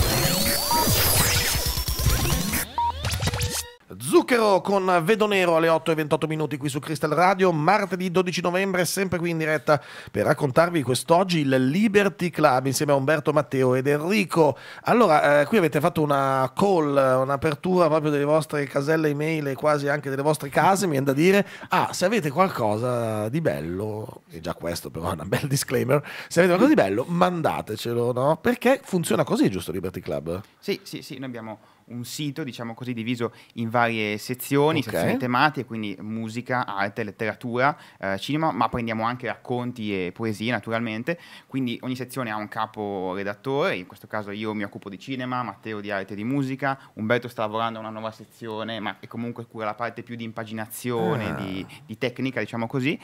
S1: Zucchero con Vedo Nero alle 8 e 28 minuti qui su Crystal Radio, martedì 12 novembre, sempre qui in diretta per raccontarvi quest'oggi il Liberty Club insieme a Umberto Matteo ed Enrico. Allora, eh, qui avete fatto una call, un'apertura proprio delle vostre caselle email e quasi anche delle vostre case, mi viene da dire. Ah, se avete qualcosa di bello, e già questo però è un bel disclaimer, se avete qualcosa di bello mandatecelo, no? Perché funziona così, giusto Liberty Club?
S5: Sì, sì, sì, noi abbiamo un sito, diciamo così, diviso in varie sezioni, okay. sezioni tematiche, quindi musica, arte, letteratura, eh, cinema, ma prendiamo anche racconti e poesie naturalmente, quindi ogni sezione ha un capo redattore, in questo caso io mi occupo di cinema, Matteo di arte e di musica, Umberto sta lavorando a una nuova sezione, ma che comunque cura la parte più di impaginazione, ah. di, di, tecnica, diciamo così,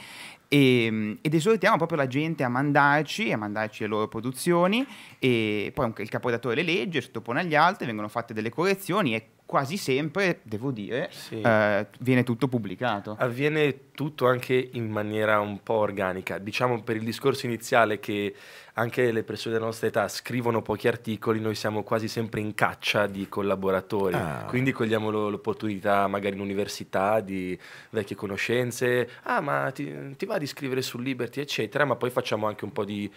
S5: e, ehm, ed esortiamo proprio la gente a mandarci, a mandarci le loro produzioni e poi il capodatore le legge, sottopone agli altri, vengono fatte delle
S3: correzioni e quasi sempre, devo dire, sì. eh, viene tutto pubblicato. Avviene tutto anche in maniera un po' organica. Diciamo per il discorso iniziale che anche le persone della nostra età scrivono pochi articoli, noi siamo quasi sempre in caccia di collaboratori, ah. quindi cogliamo l'opportunità magari in università di vecchie conoscenze, ah ma ti, ti va di scrivere su Liberty eccetera, ma poi facciamo anche un po' di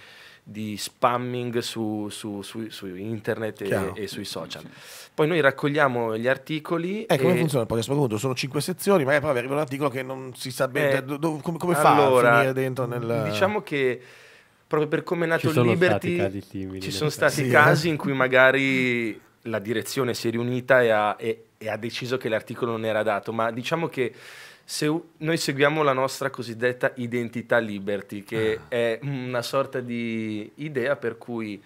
S3: di spamming su, su, su, su internet e, e, sui social. Poi noi raccogliamo gli articoli. Eh, e come funziona
S1: il podcast? Appunto, sono cinque sezioni, magari poi arriva un articolo che non si sa bene eh, do, come, come allora, fa a finire dentro nel... Diciamo
S3: che proprio per come è nato il Liberty timidi, ci sono stati sì, casi eh? in cui magari la direzione si è riunita e ha, e, e ha deciso che l'articolo non era dato, ma diciamo che se noi seguiamo la nostra cosiddetta identità liberty, che ah. è una sorta di idea per cui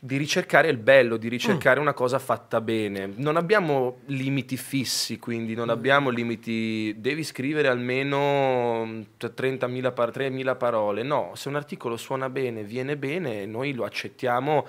S3: di ricercare il bello, di ricercare mm. una cosa fatta bene. Non abbiamo limiti fissi, quindi non mm. abbiamo limiti, devi scrivere almeno 30.000 par- parole. No, se un articolo suona bene, viene bene, noi lo accettiamo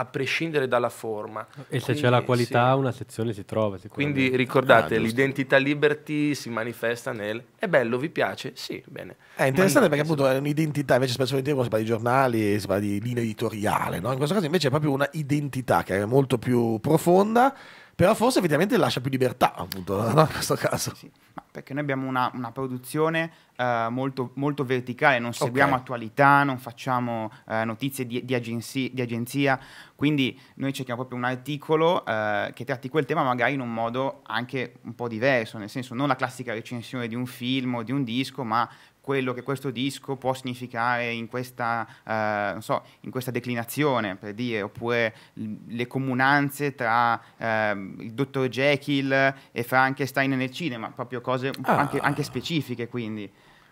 S3: a prescindere dalla forma. E se quindi, c'è la qualità,
S4: sì. una
S1: sezione si trova Quindi ricordate, ah,
S3: l'identità liberty si manifesta nel è bello, vi piace? Sì, bene. È interessante
S1: Ma perché appunto è un'identità, invece spesso tempo si parla di giornali, si parla di linea editoriale, no? In questo caso invece è proprio una identità che è molto più profonda però forse effettivamente lascia più libertà, appunto, in questo caso. Sì,
S5: perché noi abbiamo una, una produzione eh, molto, molto, verticale, non seguiamo okay. attualità, non facciamo eh, notizie di, di, agenzi di, agenzia, quindi noi cerchiamo proprio un articolo eh, che tratti quel tema magari in un modo anche un po' diverso, nel senso non la classica recensione di un film o di un disco, ma quello che questo disco può significare in questa, eh, so, in questa declinazione, per dire, oppure le comunanze tra eh, il dottor Jekyll e Frankenstein nel cinema, proprio cose ah. anche, anche specifiche quindi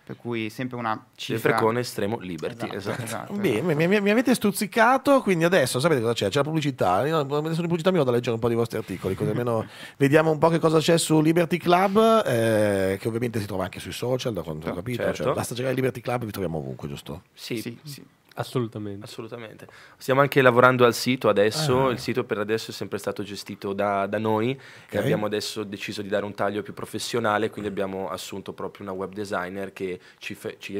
S5: per cui sempre una cifra... Il frecone estremo liberty, esatto. esatto. esatto. Bene,
S1: esatto. mi, mi, mi, avete stuzzicato, quindi adesso sapete cosa c'è? C'è la pubblicità, io, adesso di pubblicità mi vado a leggere un po' di vostri articoli, così almeno vediamo un po' che cosa c'è su Liberty Club, eh, che ovviamente si trova anche sui social, da quanto ho certo, capito, cioè, certo. cioè, basta cercare Liberty Club vi troviamo ovunque, giusto?
S3: Sì, sì. sì. Assolutamente. Assolutamente. Stiamo anche lavorando al sito adesso, ah, il sito per adesso è sempre stato gestito da, da noi okay. e abbiamo adesso deciso di dare un taglio più professionale, quindi abbiamo assunto proprio una web designer che ci, ci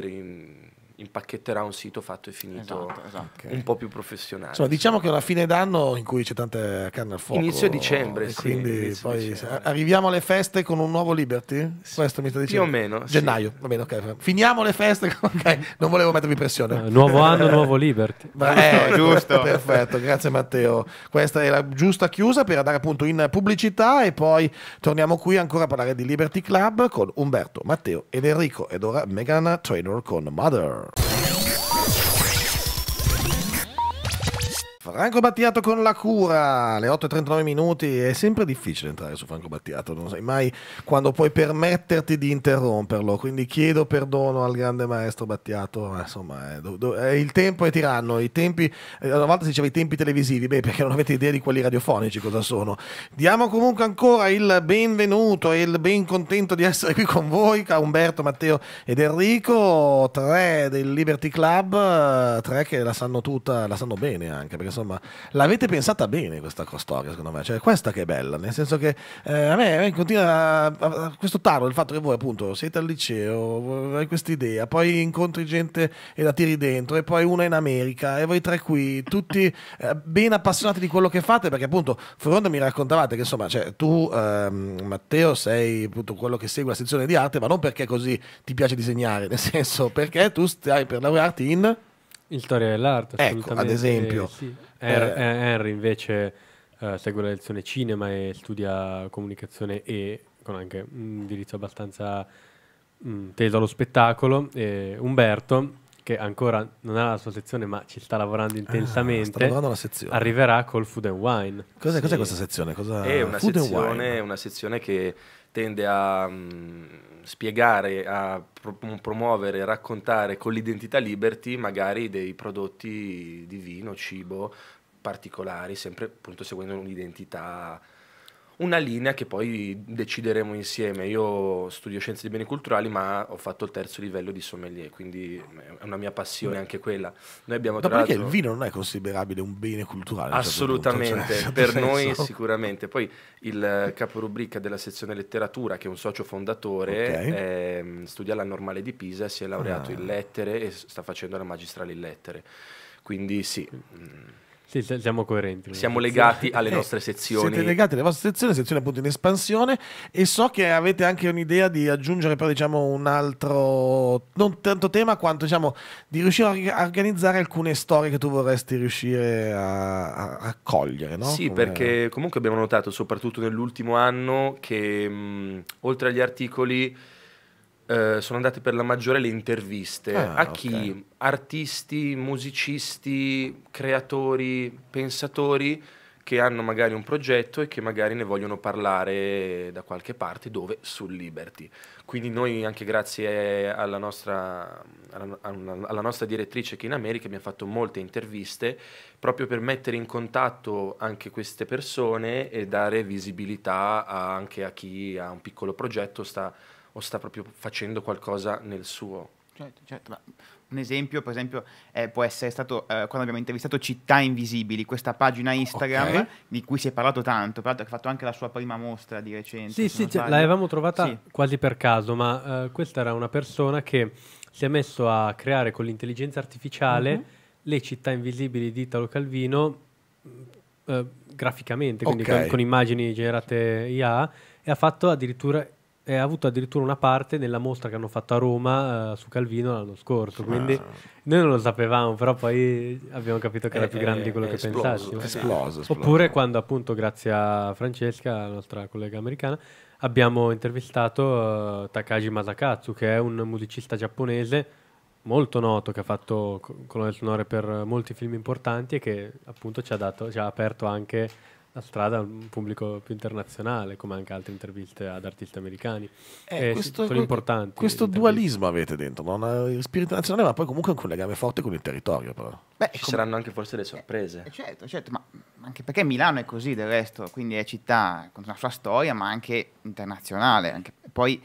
S3: impacchetterà un sito fatto e finito esatto, esatto. Okay. un po' più professionale. Insomma,
S1: diciamo che è una fine d'anno in cui c'è tanta canna al fuoco. Inizio dicembre, sì. Quindi inizio poi dicembre. arriviamo alle feste con un nuovo Liberty? Sì. Questo mi sta dicendo? Più o meno. Gennaio, sì. va bene, ok. Finiamo le feste, ok. non volevo mettermi pressione. Uh, nuovo anno, nuovo Liberty. Beh, giusto. Perfetto, grazie Matteo. Questa è la giusta chiusa per andare appunto in pubblicità e poi torniamo qui ancora a parlare di Liberty Club con Umberto, Matteo ed Enrico ed ora Megan Trainor con Mother. Franco Battiato con la cura, alle 8.39 minuti, è sempre difficile entrare su Franco Battiato, non sai mai quando puoi permetterti di interromperlo, quindi chiedo perdono al grande maestro Battiato, ma insomma è, eh, è, eh, il tempo è tiranno, i tempi, eh, una volta si diceva i tempi televisivi, beh perché non avete idea di quelli radiofonici cosa sono. Diamo comunque ancora il benvenuto e il ben contento di essere qui con voi, a Umberto, Matteo ed Enrico, tre del Liberty Club, tre che la sanno tutta, la sanno bene anche perché sono insomma, l'avete pensata bene questa storia, secondo me. Cioè, questa che è bella, nel senso che eh, a me, me continua a, a, questo tarlo il fatto che voi, appunto, siete al liceo, hai questa idea, poi incontri gente e la tiri dentro, e poi una in America, e voi tre qui, tutti eh, ben appassionati di quello che fate, perché appunto, Fronda mi raccontavate che insomma, cioè, tu, ehm, Matteo, sei appunto quello che segue la sezione di arte, ma non perché così ti piace disegnare, nel senso perché tu stai per laurearti in in storia dell'arte, ecco, ad esempio. Sì. Er-
S4: eh, Henry invece eh, segue la lezione cinema e studia comunicazione e con anche un indirizzo abbastanza mh, mm, teso allo spettacolo. E Umberto che ancora non ha la sua sezione, ma ci sta lavorando ah, intensamente. Ah, sta arriverà col Food and Wine. Cos'è, sì. cos'è
S1: questa sezione? Cosa... È una
S4: sezione,
S3: una sezione, che tende a. Mh, mm, spiegare, a promuovere, raccontare con l'identità Liberty magari dei prodotti di vino, cibo particolari, sempre appunto seguendo un'identità una linea che poi decideremo insieme. Io studio scienze di beni culturali, ma ho fatto il terzo livello di sommelier, quindi è una mia passione Beh. anche quella. Noi abbiamo ma perché il vino
S1: non è considerabile un bene culturale? Certo Assolutamente, certo cioè, per noi
S3: sicuramente. Poi il caporubrica della sezione letteratura, che è un socio fondatore, okay. è, ehm, studia la Normale di Pisa, si è laureato ah. in lettere e sta facendo la magistrale in lettere. Quindi sì. Mm.
S4: Sì, siamo coerenti. Siamo legati alle nostre eh, sezioni. Siete
S1: legati alle vostre sezioni, sezioni appunto in espansione e so che avete anche un'idea di aggiungere però diciamo un altro, non tanto tema quanto diciamo di riuscire a organizzare alcune storie che tu vorresti riuscire a, a, a cogliere, no? Sì, Come... perché
S3: comunque abbiamo notato soprattutto nell'ultimo anno che mh, oltre agli articoli eh, sono andate per la maggiore le interviste ah, a chi? Okay. Artisti, musicisti, creatori, pensatori che hanno magari un progetto e che magari ne vogliono parlare da qualche parte, dove? Su Liberty. Quindi noi anche grazie alla nostra, alla nostra direttrice che in America abbiamo fatto molte interviste proprio per mettere in contatto anche queste persone e dare visibilità anche a chi ha un piccolo progetto, sta o sta proprio facendo qualcosa nel suo. Certo, certo. un esempio, per esempio, eh, può essere stato eh, quando abbiamo
S5: intervistato Città Invisibili, questa pagina Instagram okay. di cui si è parlato tanto, peraltro ha fatto anche la sua prima mostra di recente. Sì, sì, cioè, l'avevamo trovata sì.
S4: quasi per caso, ma eh, questa era una persona che si è messo a creare con l'intelligenza artificiale mm-hmm. le città invisibili di Italo Calvino mm, eh, graficamente, quindi okay. con, con immagini generate IA, e ha fatto addirittura ha avuto addirittura una parte nella mostra che hanno fatto a Roma eh, su Calvino l'anno scorso. Quindi ah. noi non lo sapevamo, però poi abbiamo capito che era eh, più grande eh, di quello eh, che pensassimo. Esploso, Oppure quando appunto, grazie a Francesca, la nostra collega americana, abbiamo intervistato uh, eh, Takagi Masakatsu, che è un musicista giapponese molto noto, che ha fatto colonne sonore per molti film importanti e che appunto ci ha, dato, ci ha aperto anche la strada a un pubblico più
S1: internazionale, come anche altre interviste ad artisti americani. Eh, eh questo, sono importanti. Questo dualismo avete dentro, no? un spirito nazionale, ma poi comunque un collegame forte con il territorio. Però. Beh, ci com- saranno
S5: anche forse le sorprese. Eh, certo, certo, ma anche perché Milano è così del resto, quindi è città con una sua storia, ma anche internazionale. Anche, poi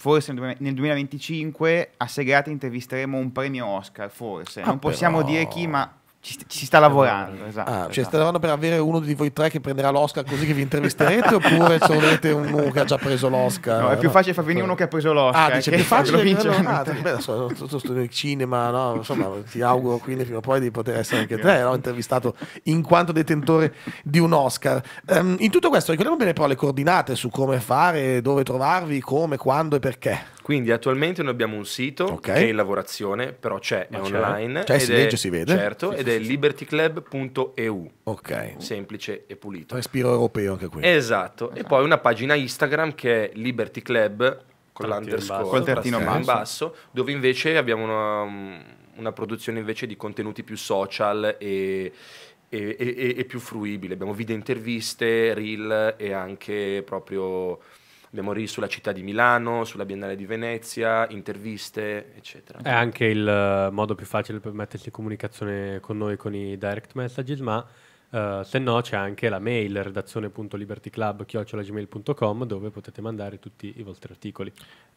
S5: forse nel 2025 a Segate intervisteremo un premio Oscar, forse. Ah, non possiamo dire chi, ma ci, ci
S1: sta lavorando, esatto. esatto ah, cioè, esatto. sta lavorando per avere uno di voi tre che prenderà l'Oscar così che vi intervisterete oppure troverete uno che ha già preso l'Oscar? No, è più facile far venire uno che ha preso l'Oscar. Ah, eh, dice, più facile vincere. Ah, beh, studio il cinema, no? Insomma, ti auguro quindi prima o poi di poter essere anche te, no? intervistato in quanto detentore di un Oscar. Um, in tutto questo ricordiamo bene però le coordinate su come fare, dove trovarvi, come, quando e perché.
S3: Quindi attualmente noi abbiamo un sito okay. che è in lavorazione, però c'è, è online. C'è, Cioè, si legge, è, si vede. Certo, sì, ed sì, è sì. libertyclub.eu. Ok. Semplice e pulito.
S1: Respiro europeo anche qui.
S3: Esatto. Okay. E esatto. poi una pagina Instagram che è Liberty Club con l'underscore, col terzino basso. basso, dove invece abbiamo una, mm, una produzione invece di contenuti più social e, e, e, e più fruibile. Abbiamo video interviste, reel e anche proprio memorie sulla città di Milano, sulla Biennale di Venezia, interviste, eccetera. È anche
S4: il eh, modo più facile per mettersi in comunicazione con noi con i direct messages, ma eh, se no c'è anche la mail redazione.libertyclub.gmail.com
S1: dove potete mandare tutti i vostri articoli.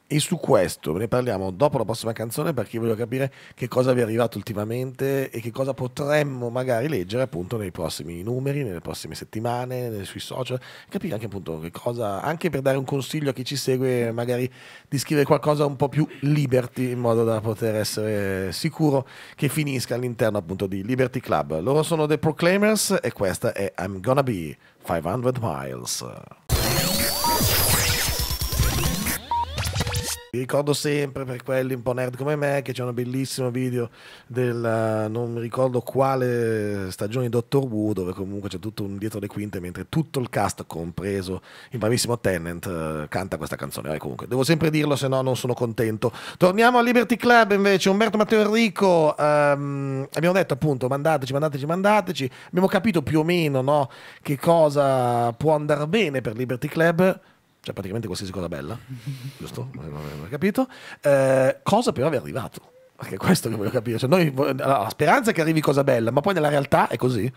S1: E su questo ne parliamo dopo la prossima canzone perché voglio capire che cosa vi è arrivato ultimamente e che cosa potremmo magari leggere appunto nei prossimi numeri, nelle prossime settimane, sui social, capire anche appunto che cosa, anche per dare un consiglio a chi ci segue magari di scrivere qualcosa un po' più liberty in modo da poter essere sicuro che finisca all'interno appunto di Liberty Club. Loro sono The Proclaimers e questa è I'm Gonna Be 500 Miles. Vi ricordo sempre per quelli un po' nerd come me che c'è un bellissimo video del eh, non mi ricordo quale stagione di Doctor Who dove comunque c'è tutto un dietro le quinte mentre tutto il cast, compreso il bravissimo Tennant, eh, canta questa canzone. Vai, comunque, devo sempre dirlo, se no non sono contento. Torniamo a Liberty Club invece, Umberto Matteo Enrico, ehm, abbiamo detto appunto mandateci, mandateci, mandateci, abbiamo capito più o meno no, che cosa può andare bene per Liberty Club cioè praticamente qualsiasi cosa bella, giusto? Non ho capito. Eh, cosa però vi è arrivato? Perché è questo che voglio capire. Cioè noi, la speranza è che arrivi cosa bella, ma poi nella realtà è così.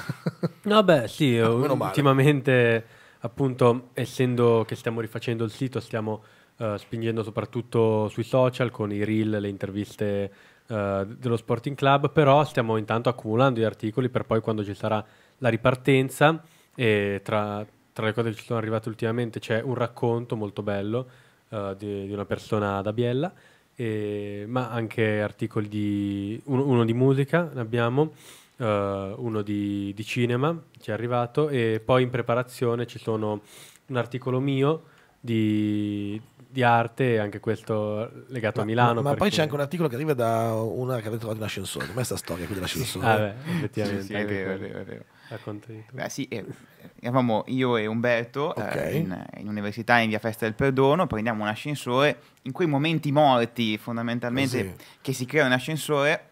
S4: no, beh, sì, ultimamente, appunto, essendo che stiamo rifacendo il sito, stiamo uh, spingendo soprattutto sui social con i reel, le interviste uh, dello Sporting Club, però stiamo intanto accumulando gli articoli per poi quando ci sarà la ripartenza e tra tra le cose che ci sono arrivate ultimamente c'è un racconto molto bello uh, di, di, una persona da Biella, e, ma anche articoli di uno, uno di musica ne abbiamo, uh, uno di, di, cinema ci è arrivato e poi in preparazione ci sono un articolo mio di, di arte, anche questo legato ma, a Milano. Ma, ma poi c'è anche
S1: un articolo che arriva da una che aveva trovato in ascensore, com'è sta storia qui dell'ascensore? ah, beh, effettivamente. sì, sì, è vero, è vero. È vero.
S4: Raccontami
S5: Beh, sì, eh, eravamo io e Umberto eh, okay. eh, in, in, università in via Festa del Perdono, prendiamo un ascensore, in quei momenti morti fondamentalmente Così. che si crea un ascensore...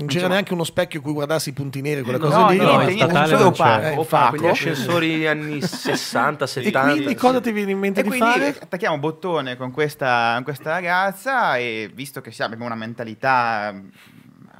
S5: Non c'era diciamo... neanche uno specchio in cui guardassi i punti neri, quella eh, cosa no, lì. No, niente, niente, niente, opaco, eh, opaco. Quegli ascensori anni
S3: 60, 70. E
S5: quindi cosa
S1: ti viene in mente e
S5: di fare? Attacchiamo bottone con questa, con questa ragazza e visto che abbiamo una mentalità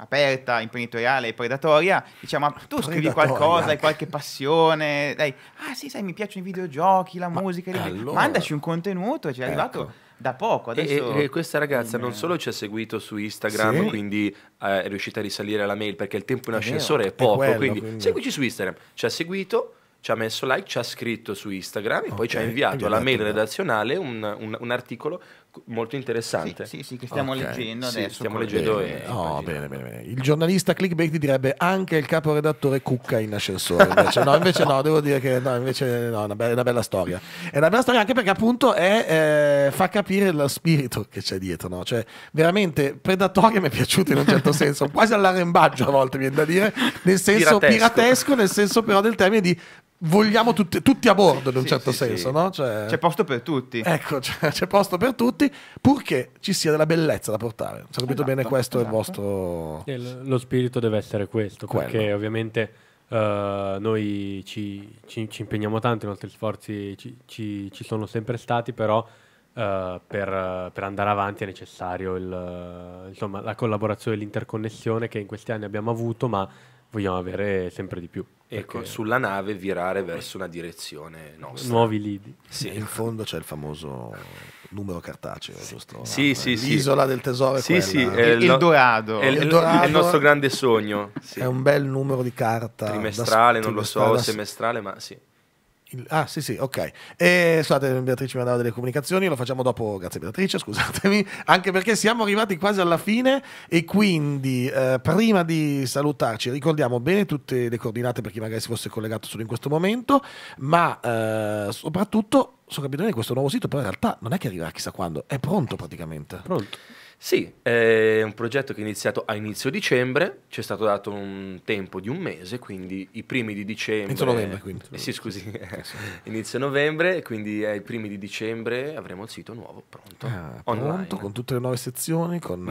S5: aperta, imprenditoriale e predatoria, diciamo, ah, tu scrivi qualcosa, hai qualche passione, dai, ah sì, sai, mi piacciono i videogiochi, la Ma musica, allora... mandaci un contenuto, ci è ecco. arrivato da poco. Adesso... E, e,
S3: questa ragazza non mm. solo ci ha seguito su Instagram, sì. quindi eh, è riuscita a risalire alla mail perché il tempo in ascensore è, è poco, quello, quindi, quindi seguici su Instagram, ci ha seguito ci ha messo like, ci ha scritto su Instagram e okay. poi ci ha inviato alla mail redazionale un, un, un, articolo molto interessante. Sì, sì, sì che stiamo okay. leggendo adesso. Sì, stiamo leggendo bene.
S1: E... No, bene, bene, bene, Il giornalista clickbait direbbe anche il caporedattore cucca in ascensore. Invece. No, invece no, devo dire che no, invece no, è una, una bella storia. È una bella storia anche perché appunto è, eh, fa capire lo spirito che c'è dietro, no? Cioè, veramente predatoria mi è piaciuta in un certo senso, quasi all'arrembaggio a volte, viene da dire, nel senso piratesco, piratesco nel senso però del termine di vogliamo tutti, tutti a bordo in un certo sì, senso, sì. no? Cioè... C'è posto per tutti. Ecco, c'è, c'è posto per tutti tutti, purché ci sia della bellezza da portare. Se ho capito esatto, bene, questo esatto. è il esatto. vostro. E
S4: eh, lo spirito deve essere questo, Quello. perché ovviamente. Uh, noi ci, ci, ci, impegniamo tanto, i nostri sforzi ci, ci sono sempre stati, però Uh, per, per, andare avanti è necessario il, insomma, la collaborazione e l'interconnessione che in questi anni abbiamo avuto, ma vogliamo avere
S1: sempre
S3: di più e con, sulla nave virare verso una direzione nostra. Nuovi
S1: lidi. Sì. In fondo c'è il famoso numero cartaceo, sì. giusto? Sì, sì, L'isola sì. del tesoro è sì, quella. Sì, è il, il, Dorado. È il, il Dorado. È il nostro grande
S3: sogno.
S1: Sì. È un bel numero di carta. Trimestrale, da, non trimestrale, lo so, da,
S3: semestrale, ma sì.
S1: Il, ah, sì, sì, ok. E, scusate, Beatrice mi ha dato delle comunicazioni, lo facciamo dopo, grazie Beatrice, scusatemi, anche perché siamo arrivati quasi alla fine e quindi eh, prima di salutarci ricordiamo bene tutte le coordinate per chi magari si fosse collegato solo in questo momento, ma eh, soprattutto sono capito bene questo nuovo sito, però in realtà non è che arriverà chissà quando, è pronto praticamente. Pronto.
S3: Sì, è un progetto che è iniziato a inizio dicembre, ci è stato dato un tempo di un mese, quindi i primi di dicembre... Inizio novembre, quindi. Eh, sì, scusi, inizio novembre, quindi ai primi di dicembre avremo il sito nuovo
S1: pronto. Ah, pronto con tutte le nuove sezioni, con... Mo-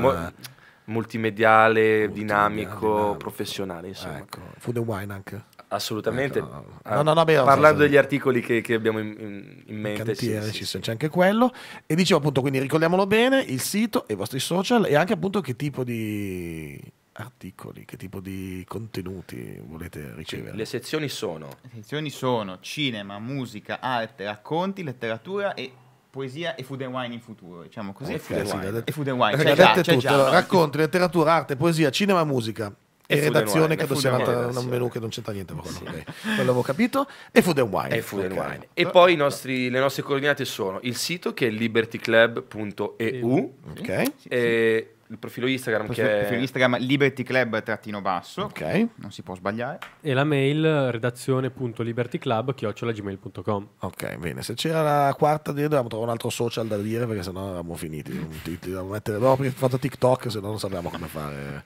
S3: multimediale, multimediale dinamico, dinamico, professionale, insomma. Ah, ecco.
S1: Food and wine anche.
S3: Assolutamente. No, ah, no, no, no beh, Parlando degli articoli che, che abbiamo in, in, in
S1: mente. Cantiere, sì, sì, sì, c'è anche quello. E dicevo appunto, quindi ricordiamolo bene, il sito e i vostri social e anche appunto che tipo di articoli, che tipo di contenuti volete ricevere. le
S5: sezioni sono? Le sezioni sono cinema, musica, arte, racconti, letteratura e poesia e food and wine in futuro, diciamo così. Okay, e food and wine. Sì, e food and wine. C'è cioè già,
S1: cioè tutto, già, racconti, letteratura, arte, poesia, cinema, musica e, redazione che sia nata da un menù che non c'entra niente con sì. okay. quello avevo capito e food and wine e, food and wine. e
S3: poi nostri, le nostre coordinate sono il sito che è libertyclub.eu okay. e eh, il profilo Instagram il profilo, che è... profilo
S5: Instagram libertyclub-basso ok non si può sbagliare
S4: e la mail redazione.libertyclub chiocciolagmail.com ok bene
S1: se c'era la quarta dovevamo trovare un altro social da dire perché sennò eravamo finiti dovevamo mettere abbiamo fatto TikTok se no non sapevamo come fare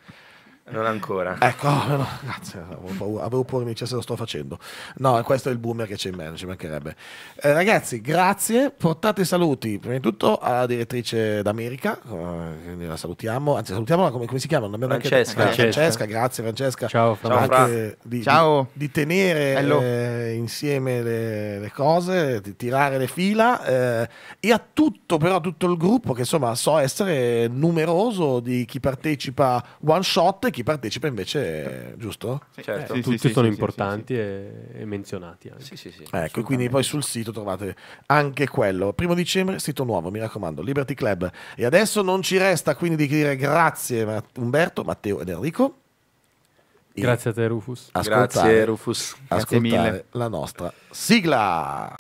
S3: non ancora. Ecco, no, no,
S1: grazie, avevo paura, avevo paura mi dicesse cioè, lo sto facendo. No, questo è il boomer che c'è in mezzo, ci mancherebbe. Eh, ragazzi, grazie, portate i saluti prima di tutto alla direttrice d'America, eh, la salutiamo, anzi salutiamola come, come si chiama? Francesca. Anche... Francesca. Francesca. grazie Francesca. Ciao, Fra. Ciao, di, Ciao. Di, di tenere eh, insieme le, le, cose, di tirare le fila eh, e a tutto però tutto il gruppo che insomma so essere numeroso di chi partecipa one shot chi partecipa invece, giusto?
S3: Sì, certo. Eh, sì, tutti sì, sono
S1: importanti e, e, menzionati. Anche. ecco, quindi poi sul sito trovate anche quello. Primo dicembre, sito nuovo, mi raccomando, Liberty Club. E adesso non ci resta quindi di dire grazie Umberto, Matteo ed Enrico.
S4: Grazie a te Rufus. Grazie Rufus. Grazie La
S1: nostra sigla.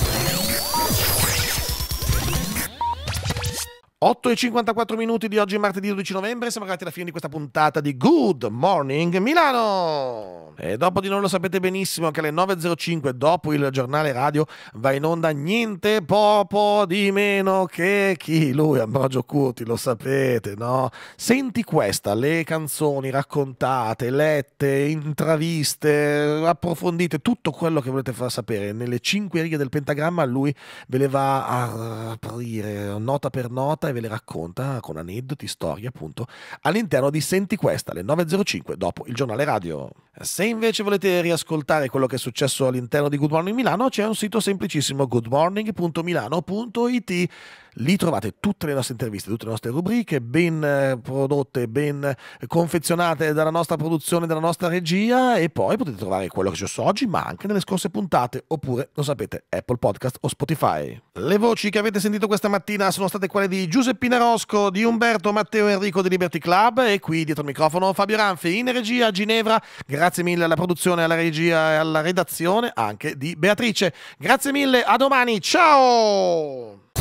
S1: 8 e 54 minuti di oggi, martedì 12 novembre, siamo arrivati alla fine di questa puntata di Good Morning Milano. E dopo di noi lo sapete benissimo che alle 9.05 dopo il giornale radio va in onda niente poco di meno che chi? Lui, Ambrogio Curti, lo sapete, no? Senti questa, le canzoni raccontate, lette, intraviste, approfondite, tutto quello che volete far sapere. Nelle 5 righe del pentagramma lui ve le va a aprire nota per nota e ve le racconta con aneddoti, storie appunto, all'interno di Senti Questa alle 9.05 dopo il giornale radio. Se invece volete riascoltare quello che è successo all'interno di Good Morning Milano, c'è un sito semplicissimo goodmorning.milano.it Lì trovate tutte le nostre interviste, tutte le nostre rubriche ben eh, prodotte, ben eh, confezionate dalla nostra produzione, dalla nostra regia e poi potete trovare quello che c'è su oggi, ma anche nelle scorse puntate, oppure, lo sapete, Apple Podcast o Spotify. Le voci che avete sentito questa mattina sono state quelle di Giuseppina Rosco, di Umberto Matteo Enrico di Liberty Club e qui dietro il microfono Fabio Ranfi in regia a Ginevra. Grazie mille alla produzione, alla regia e alla redazione anche di Beatrice. Grazie mille, a domani, ciao!